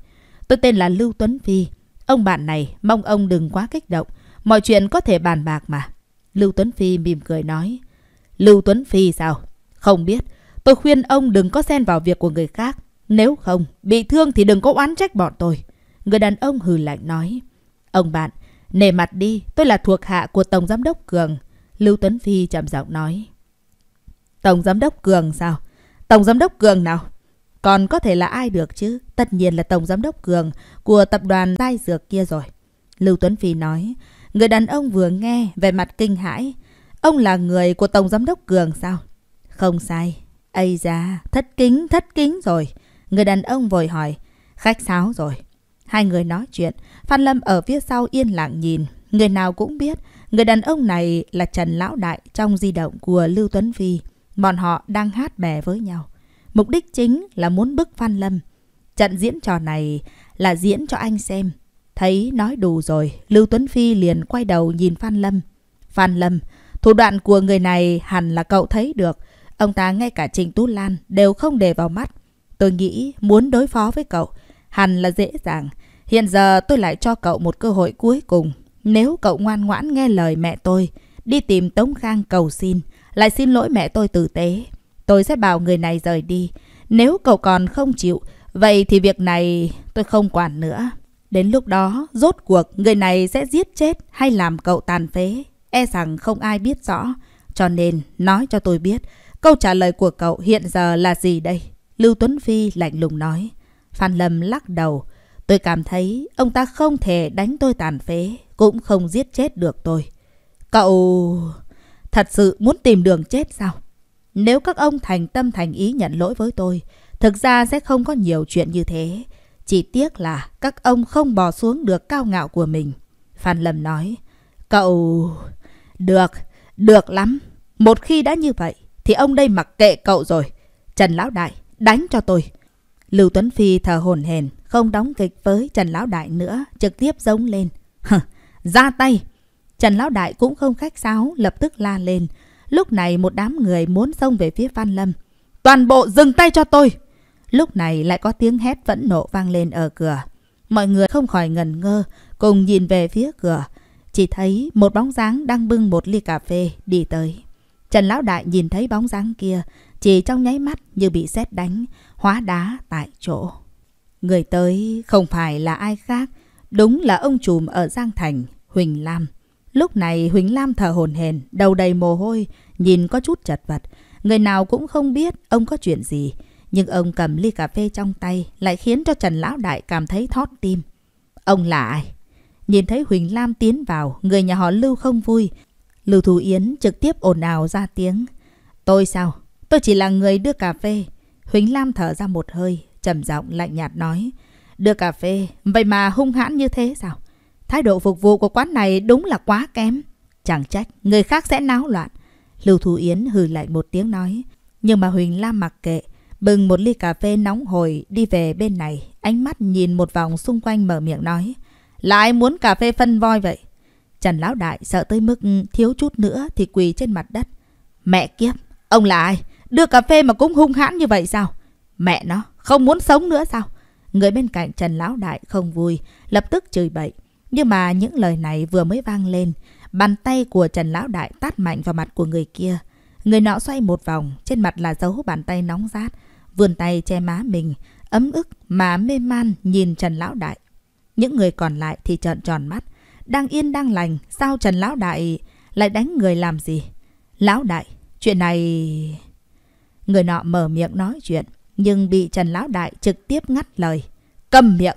Tôi tên là Lưu Tuấn Phi, Ông bạn này mong ông đừng quá kích động. Mọi chuyện có thể bàn bạc mà. Lưu Tuấn Phi mỉm cười nói. Lưu Tuấn Phi sao? Không biết. Tôi khuyên ông đừng có xen vào việc của người khác. Nếu không, bị thương thì đừng có oán trách bọn tôi. Người đàn ông hừ lạnh nói. Ông bạn, nề mặt đi. Tôi là thuộc hạ của Tổng Giám đốc Cường. Lưu Tuấn Phi chậm giọng nói. Tổng Giám đốc Cường sao? Tổng Giám đốc Cường nào? Còn có thể là ai được chứ? Tất nhiên là Tổng Giám đốc Cường của tập đoàn Tai Dược kia rồi. Lưu Tuấn Phi nói, người đàn ông vừa nghe về mặt kinh hãi. Ông là người của Tổng Giám đốc Cường sao? Không sai. Ây da, thất kính, thất kính rồi. Người đàn ông vội hỏi, khách sáo rồi. Hai người nói chuyện, Phan Lâm ở phía sau yên lặng nhìn. Người nào cũng biết, người đàn ông này là Trần Lão Đại trong di động của Lưu Tuấn Phi. Bọn họ đang hát bè với nhau. Mục đích chính là muốn bức Phan Lâm. Trận diễn trò này là diễn cho anh xem. Thấy nói đủ rồi, Lưu Tuấn Phi liền quay đầu nhìn Phan Lâm. Phan Lâm, thủ đoạn của người này hẳn là cậu thấy được. Ông ta ngay cả Trịnh Tú Lan đều không để vào mắt. Tôi nghĩ muốn đối phó với cậu hẳn là dễ dàng. Hiện giờ tôi lại cho cậu một cơ hội cuối cùng. Nếu cậu ngoan ngoãn nghe lời mẹ tôi, đi tìm Tống Khang cầu xin, lại xin lỗi mẹ tôi tử tế, Tôi sẽ bảo người này rời đi. Nếu cậu còn không chịu, vậy thì việc này tôi không quản nữa. Đến lúc đó, rốt cuộc người này sẽ giết chết hay làm cậu tàn phế. E rằng không ai biết rõ. Cho nên, nói cho tôi biết, câu trả lời của cậu hiện giờ là gì đây? Lưu Tuấn Phi lạnh lùng nói. Phan Lâm lắc đầu. Tôi cảm thấy ông ta không thể đánh tôi tàn phế, cũng không giết chết được tôi. Cậu... thật sự muốn tìm đường chết sao? Nếu các ông thành tâm thành ý nhận lỗi với tôi, thực ra sẽ không có nhiều chuyện như thế. Chỉ tiếc là các ông không bỏ xuống được cao ngạo của mình. Phan Lâm nói, cậu... Được, được lắm. Một khi đã như vậy, thì ông đây mặc kệ cậu rồi. Trần Lão Đại, đánh cho tôi. Lưu Tuấn Phi thờ hồn hển, không đóng kịch với Trần Lão Đại nữa, trực tiếp giống lên. Hừ, ra tay! Trần Lão Đại cũng không khách sáo, lập tức la lên. Lúc này một đám người muốn xông về phía Văn Lâm. Toàn bộ dừng tay cho tôi! Lúc này lại có tiếng hét vẫn nộ vang lên ở cửa. Mọi người không khỏi ngần ngơ, cùng nhìn về phía cửa. Chỉ thấy một bóng dáng đang bưng một ly cà phê đi tới. Trần Lão Đại nhìn thấy bóng dáng kia, chỉ trong nháy mắt như bị sét đánh, hóa đá tại chỗ. Người tới không phải là ai khác, đúng là ông trùm ở Giang Thành, Huỳnh Lam. Lúc này Huỳnh Lam thở hồn hển, đầu đầy mồ hôi, nhìn có chút chật vật. Người nào cũng không biết ông có chuyện gì, nhưng ông cầm ly cà phê trong tay lại khiến cho Trần Lão Đại cảm thấy thót tim. Ông là ai? Nhìn thấy Huỳnh Lam tiến vào, người nhà họ Lưu không vui. Lưu Thù Yến trực tiếp ồn ào ra tiếng. Tôi sao? Tôi chỉ là người đưa cà phê. Huỳnh Lam thở ra một hơi, trầm giọng lạnh nhạt nói. Đưa cà phê, vậy mà hung hãn như thế sao? Thái độ phục vụ của quán này đúng là quá kém. Chẳng trách, người khác sẽ náo loạn. Lưu Thu Yến hừ lạnh một tiếng nói. Nhưng mà Huỳnh Lam mặc kệ, bừng một ly cà phê nóng hồi đi về bên này. Ánh mắt nhìn một vòng xung quanh mở miệng nói. lại muốn cà phê phân voi vậy? Trần Lão Đại sợ tới mức thiếu chút nữa thì quỳ trên mặt đất. Mẹ kiếp, ông là ai? Đưa cà phê mà cũng hung hãn như vậy sao? Mẹ nó, không muốn sống nữa sao? Người bên cạnh Trần Lão Đại không vui, lập tức chửi bậy. Nhưng mà những lời này vừa mới vang lên, bàn tay của Trần Lão Đại tát mạnh vào mặt của người kia. Người nọ xoay một vòng, trên mặt là dấu bàn tay nóng rát, vươn tay che má mình, ấm ức mà mê man nhìn Trần Lão Đại. Những người còn lại thì trợn tròn mắt, đang yên đang lành, sao Trần Lão Đại lại đánh người làm gì? Lão Đại, chuyện này... Người nọ mở miệng nói chuyện, nhưng bị Trần Lão Đại trực tiếp ngắt lời. Cầm miệng!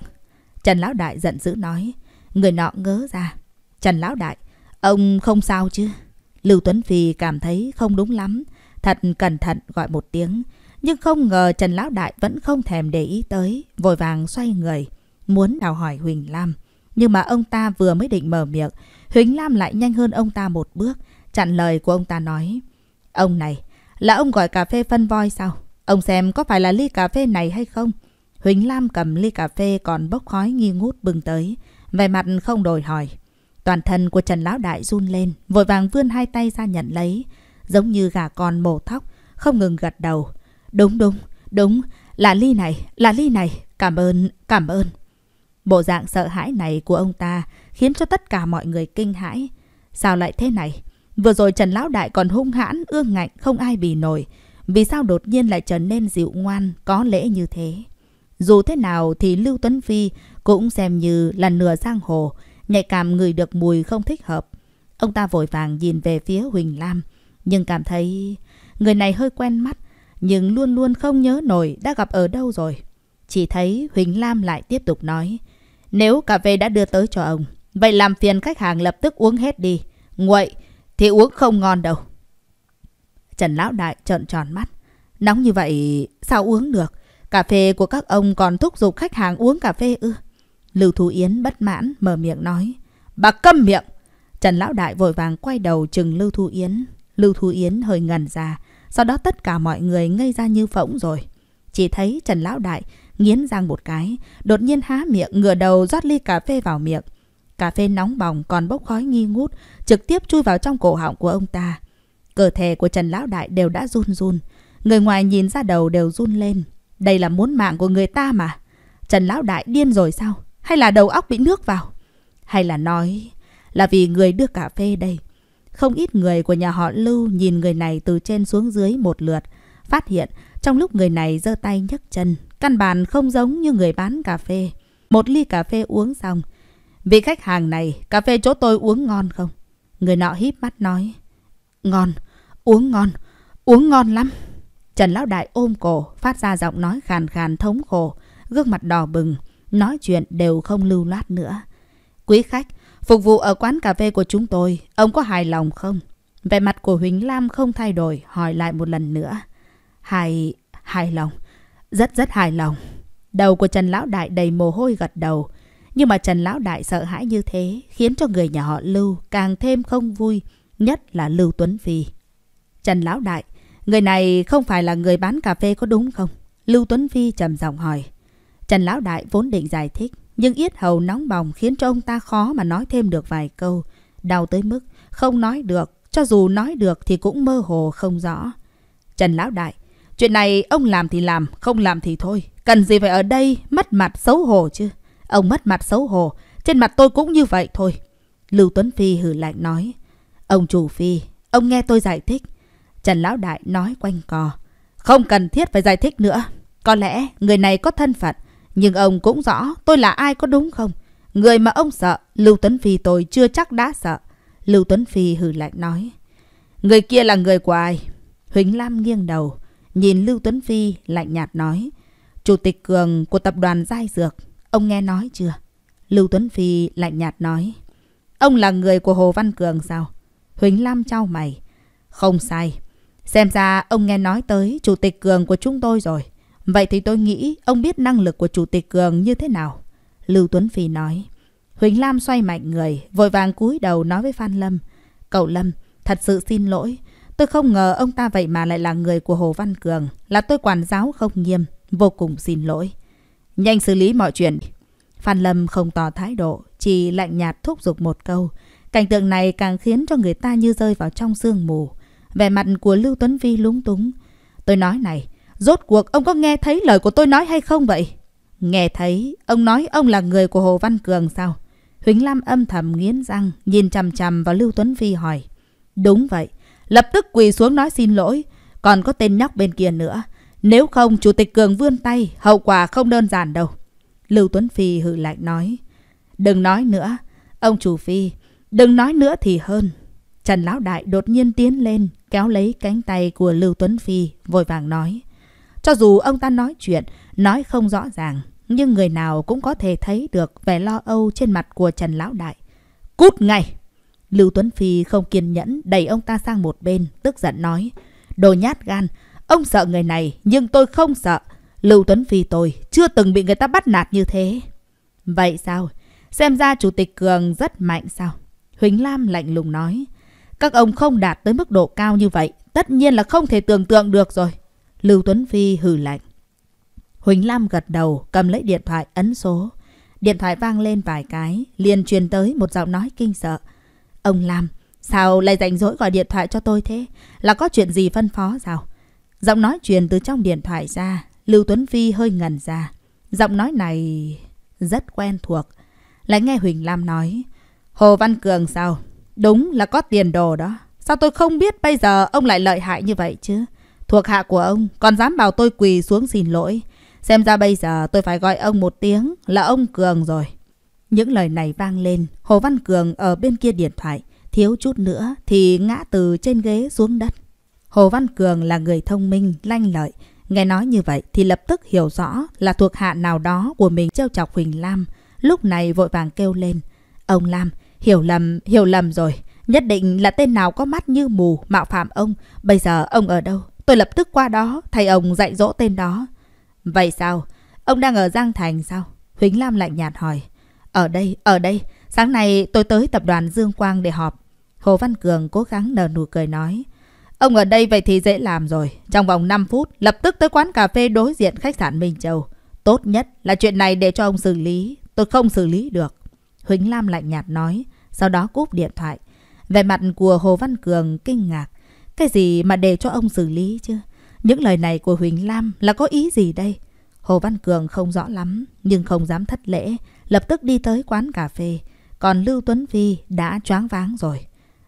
Trần Lão Đại giận dữ nói. Người nọ ngớ ra. Trần Lão Đại, ông không sao chứ? Lưu Tuấn Phi cảm thấy không đúng lắm. Thật cẩn thận gọi một tiếng. Nhưng không ngờ Trần Lão Đại vẫn không thèm để ý tới. Vội vàng xoay người. Muốn đào hỏi Huỳnh Lam. Nhưng mà ông ta vừa mới định mở miệng. Huỳnh Lam lại nhanh hơn ông ta một bước. Chặn lời của ông ta nói. Ông này, là ông gọi cà phê phân voi sao? Ông xem có phải là ly cà phê này hay không? Huỳnh Lam cầm ly cà phê còn bốc khói nghi ngút bừng tới vẻ mặt không đổi hỏi. Toàn thân của Trần Lão Đại run lên, vội vàng vươn hai tay ra nhận lấy, giống như gà con mổ thóc, không ngừng gật đầu. Đúng đúng, đúng, là ly này, là ly này, cảm ơn, cảm ơn. Bộ dạng sợ hãi này của ông ta khiến cho tất cả mọi người kinh hãi. Sao lại thế này? Vừa rồi Trần Lão Đại còn hung hãn, ương ngạnh, không ai bì nổi. Vì sao đột nhiên lại trở nên dịu ngoan, có lễ như thế? Dù thế nào thì Lưu Tuấn Phi cũng xem như là nửa giang hồ, nhạy cảm người được mùi không thích hợp. Ông ta vội vàng nhìn về phía Huỳnh Lam, nhưng cảm thấy người này hơi quen mắt, nhưng luôn luôn không nhớ nổi đã gặp ở đâu rồi. Chỉ thấy Huỳnh Lam lại tiếp tục nói, nếu cà phê đã đưa tới cho ông, vậy làm phiền khách hàng lập tức uống hết đi, nguội thì uống không ngon đâu. Trần Lão Đại trợn tròn mắt, nóng như vậy sao uống được? Cà phê của các ông còn thúc giục khách hàng uống cà phê ư? Lưu Thú Yến bất mãn mở miệng nói. Bà câm miệng! Trần Lão Đại vội vàng quay đầu chừng Lưu Thú Yến. Lưu Thú Yến hơi ngần ra. Sau đó tất cả mọi người ngây ra như phỗng rồi. Chỉ thấy Trần Lão Đại nghiến răng một cái. Đột nhiên há miệng ngửa đầu rót ly cà phê vào miệng. Cà phê nóng bỏng còn bốc khói nghi ngút. Trực tiếp chui vào trong cổ họng của ông ta. Cơ thể của Trần Lão Đại đều đã run run. Người ngoài nhìn ra đầu đều run lên. Đây là muốn mạng của người ta mà. Trần Lão Đại điên rồi sao? Hay là đầu óc bị nước vào? Hay là nói là vì người đưa cà phê đây? Không ít người của nhà họ Lưu nhìn người này từ trên xuống dưới một lượt, phát hiện trong lúc người này giơ tay nhấc chân, căn bản không giống như người bán cà phê. Một ly cà phê uống xong. Vị khách hàng này, cà phê chỗ tôi uống ngon không? Người nọ híp mắt nói. Ngon, uống ngon, uống ngon lắm. Trần Lão Đại ôm cổ, phát ra giọng nói khàn khàn thống khổ, gương mặt đỏ bừng nói chuyện đều không lưu loát nữa. Quý khách, phục vụ ở quán cà phê của chúng tôi, ông có hài lòng không? Vẻ mặt của Huỳnh Lam không thay đổi, hỏi lại một lần nữa. Hài... hài lòng. Rất rất hài lòng. Đầu của Trần Lão Đại đầy mồ hôi gật đầu. Nhưng mà Trần Lão Đại sợ hãi như thế khiến cho người nhà họ Lưu càng thêm không vui, nhất là Lưu Tuấn Phi. Trần Lão Đại, người này không phải là người bán cà phê có đúng không? Lưu Tuấn Phi trầm giọng hỏi. Trần Lão Đại vốn định giải thích, nhưng yết hầu nóng bỏng khiến cho ông ta khó mà nói thêm được vài câu. Đau tới mức không nói được, cho dù nói được thì cũng mơ hồ không rõ. Trần Lão Đại, chuyện này ông làm thì làm, không làm thì thôi. Cần gì phải ở đây mất mặt xấu hổ chứ? Ông mất mặt xấu hổ, trên mặt tôi cũng như vậy thôi. Lưu Tuấn Phi hử lạnh nói. Ông chủ Phi, ông nghe tôi giải thích. Trần Lão Đại nói quanh cò. Không cần thiết phải giải thích nữa. Có lẽ người này có thân phận, nhưng ông cũng rõ tôi là ai có đúng không? Người mà ông sợ, Lưu Tuấn Phi tôi chưa chắc đã sợ. Lưu Tuấn Phi hừ lạnh nói. Người kia là người của ai? Huỳnh Lam nghiêng đầu, nhìn Lưu Tuấn Phi lạnh nhạt nói. Chủ tịch Cường của tập đoàn Giai Dược, ông nghe nói chưa? Lưu Tuấn Phi lạnh nhạt nói. Ông là người của Hồ Văn Cường sao? Huỳnh Lam trao mày. Không sai. Xem ra ông nghe nói tới Chủ tịch Cường của chúng tôi rồi. Vậy thì tôi nghĩ ông biết năng lực của Chủ tịch Cường như thế nào? Lưu Tuấn Phi nói. Huỳnh Lam xoay mạnh người, vội vàng cúi đầu nói với Phan Lâm. Cậu Lâm, thật sự xin lỗi. Tôi không ngờ ông ta vậy mà lại là người của Hồ Văn Cường. Là tôi quản giáo không nghiêm, vô cùng xin lỗi. Nhanh xử lý mọi chuyện. Phan Lâm không tỏ thái độ, chỉ lạnh nhạt thúc giục một câu. Cảnh tượng này càng khiến cho người ta như rơi vào trong sương mù. Vẻ mặt của Lưu Tuấn Phi lúng túng. Tôi nói này, Rốt cuộc ông có nghe thấy lời của tôi nói hay không vậy? Nghe thấy, ông nói ông là người của Hồ Văn Cường sao? Huỳnh Lam âm thầm nghiến răng, nhìn chằm chằm vào Lưu Tuấn Phi hỏi. Đúng vậy, lập tức quỳ xuống nói xin lỗi. Còn có tên nhóc bên kia nữa. Nếu không, Chủ tịch Cường vươn tay, hậu quả không đơn giản đâu. Lưu Tuấn Phi hừ lạnh nói. Đừng nói nữa, ông chủ Phi, đừng nói nữa thì hơn. Trần Lão Đại đột nhiên tiến lên, kéo lấy cánh tay của Lưu Tuấn Phi, vội vàng nói. Cho dù ông ta nói chuyện, nói không rõ ràng, nhưng người nào cũng có thể thấy được vẻ lo âu trên mặt của Trần Lão Đại. Cút ngay! Lưu Tuấn Phi không kiên nhẫn đẩy ông ta sang một bên, tức giận nói. Đồ nhát gan, ông sợ người này, nhưng tôi không sợ. Lưu Tuấn Phi tôi chưa từng bị người ta bắt nạt như thế. Vậy sao? Xem ra Chủ tịch Cường rất mạnh sao? Huỳnh Lam lạnh lùng nói. Các ông không đạt tới mức độ cao như vậy, tất nhiên là không thể tưởng tượng được rồi. Lưu Tuấn Phi hừ lạnh. Huỳnh Lam gật đầu, cầm lấy điện thoại ấn số. Điện thoại vang lên vài cái, liền truyền tới một giọng nói kinh sợ. Ông Lam, sao lại rảnh rỗi gọi điện thoại cho tôi thế? Là có chuyện gì phân phó sao? Giọng nói truyền từ trong điện thoại ra, Lưu Tuấn Phi hơi ngần ra. Giọng nói này rất quen thuộc. Lại nghe Huỳnh Lam nói, Hồ Văn Cường sao? Đúng là có tiền đồ đó. Sao tôi không biết bây giờ ông lại lợi hại như vậy chứ? Thuộc hạ của ông còn dám bảo tôi quỳ xuống xin lỗi. Xem ra bây giờ tôi phải gọi ông một tiếng là ông Cường rồi. Những lời này vang lên, Hồ Văn Cường ở bên kia điện thoại, thiếu chút nữa thì ngã từ trên ghế xuống đất. Hồ Văn Cường là người thông minh, lanh lợi. Nghe nói như vậy thì lập tức hiểu rõ là thuộc hạ nào đó của mình trêu chọc Huỳnh Lam. Lúc này vội vàng kêu lên. Ông Lam, hiểu lầm, hiểu lầm rồi. Nhất định là tên nào có mắt như mù, mạo phạm ông. Bây giờ ông ở đâu? Tôi lập tức qua đó, thầy ông dạy dỗ tên đó. Vậy sao? Ông đang ở Giang Thành sao? Huỳnh Lam lạnh nhạt hỏi. Ở đây, ở đây. Sáng nay tôi tới tập đoàn Dương Quang để họp. Hồ Văn Cường cố gắng nở nụ cười nói. Ông ở đây vậy thì dễ làm rồi. Trong vòng 5 phút, lập tức tới quán cà phê đối diện khách sạn Minh Châu. Tốt nhất là chuyện này để cho ông xử lý. Tôi không xử lý được. Huỳnh Lam lạnh nhạt nói. Sau đó cúp điện thoại. Về mặt của Hồ Văn Cường kinh ngạc. Cái gì mà để cho ông xử lý chứ? Những lời này của Huỳnh Lam là có ý gì đây? Hồ Văn Cường không rõ lắm, nhưng không dám thất lễ, lập tức đi tới quán cà phê. Còn Lưu Tuấn Vi đã choáng váng rồi.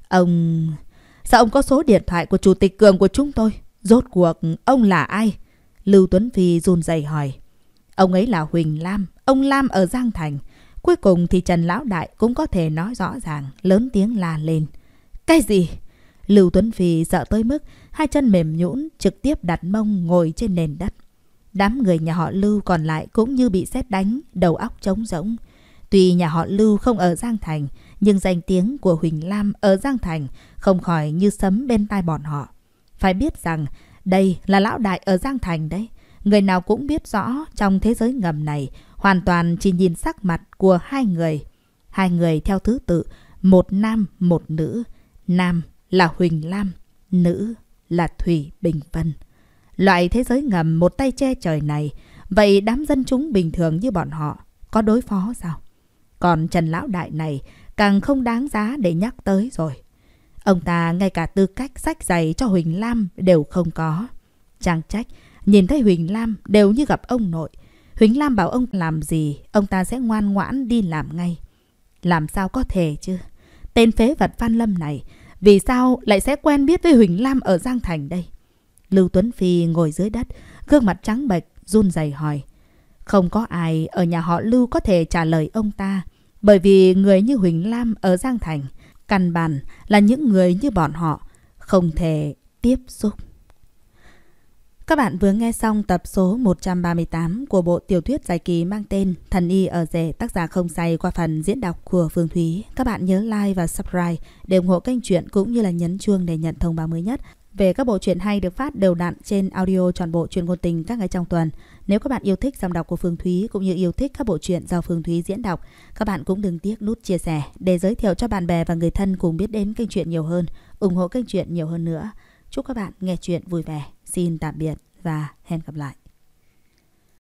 Ông... Sao ông có số điện thoại của Chủ tịch Cường của chúng tôi? Rốt cuộc, ông là ai? Lưu Tuấn Vi run rẩy hỏi. Ông ấy là Huỳnh Lam, ông Lam ở Giang Thành. Cuối cùng thì Trần Lão Đại cũng có thể nói rõ ràng, lớn tiếng la lên. Cái gì? Lưu Tuấn Phi sợ tới mức hai chân mềm nhũn trực tiếp đặt mông ngồi trên nền đất. Đám người nhà họ Lưu còn lại cũng như bị sét đánh, đầu óc trống rỗng. Tuy nhà họ Lưu không ở Giang Thành, nhưng danh tiếng của Huỳnh Lam ở Giang Thành không khỏi như sấm bên tai bọn họ. Phải biết rằng đây là lão đại ở Giang Thành đấy. Người nào cũng biết rõ trong thế giới ngầm này hoàn toàn chỉ nhìn sắc mặt của hai người. Hai người theo thứ tự, một nam một nữ. Nam là Huỳnh Lam, nữ là Thủy Bình Vân. Loại thế giới ngầm một tay che trời này, vậy đám dân chúng bình thường như bọn họ có đối phó sao? Còn Trần Lão Đại này càng không đáng giá để nhắc tới rồi. Ông ta ngay cả tư cách sách giày cho Huỳnh Lam đều không có. Trang trách, nhìn thấy Huỳnh Lam đều như gặp ông nội. Huỳnh Lam bảo ông làm gì, ông ta sẽ ngoan ngoãn đi làm ngay. Làm sao có thể chứ? Tên phế vật Phan Lâm này vì sao lại sẽ quen biết với Huỳnh Lam ở Giang Thành đây? Lưu Tuấn Phi ngồi dưới đất, gương mặt trắng bệch, run rẩy hỏi. Không có ai ở nhà họ Lưu có thể trả lời ông ta, bởi vì người như Huỳnh Lam ở Giang Thành, căn bản là những người như bọn họ, không thể tiếp xúc. Các bạn vừa nghe xong tập số 138 của bộ tiểu thuyết dài kỳ mang tên Thần y ở rể tác giả không say qua phần diễn đọc của Phương Thúy. Các bạn nhớ like và subscribe để ủng hộ kênh truyện cũng như là nhấn chuông để nhận thông báo mới nhất về các bộ truyện hay được phát đều đặn trên audio toàn bộ truyện ngôn tình các ngày trong tuần. Nếu các bạn yêu thích dòng đọc của Phương Thúy cũng như yêu thích các bộ truyện do Phương Thúy diễn đọc, các bạn cũng đừng tiếc nút chia sẻ để giới thiệu cho bạn bè và người thân cùng biết đến kênh truyện nhiều hơn, ủng hộ kênh truyện nhiều hơn nữa. Chúc các bạn nghe chuyện vui vẻ. Xin tạm biệt và hẹn gặp lại.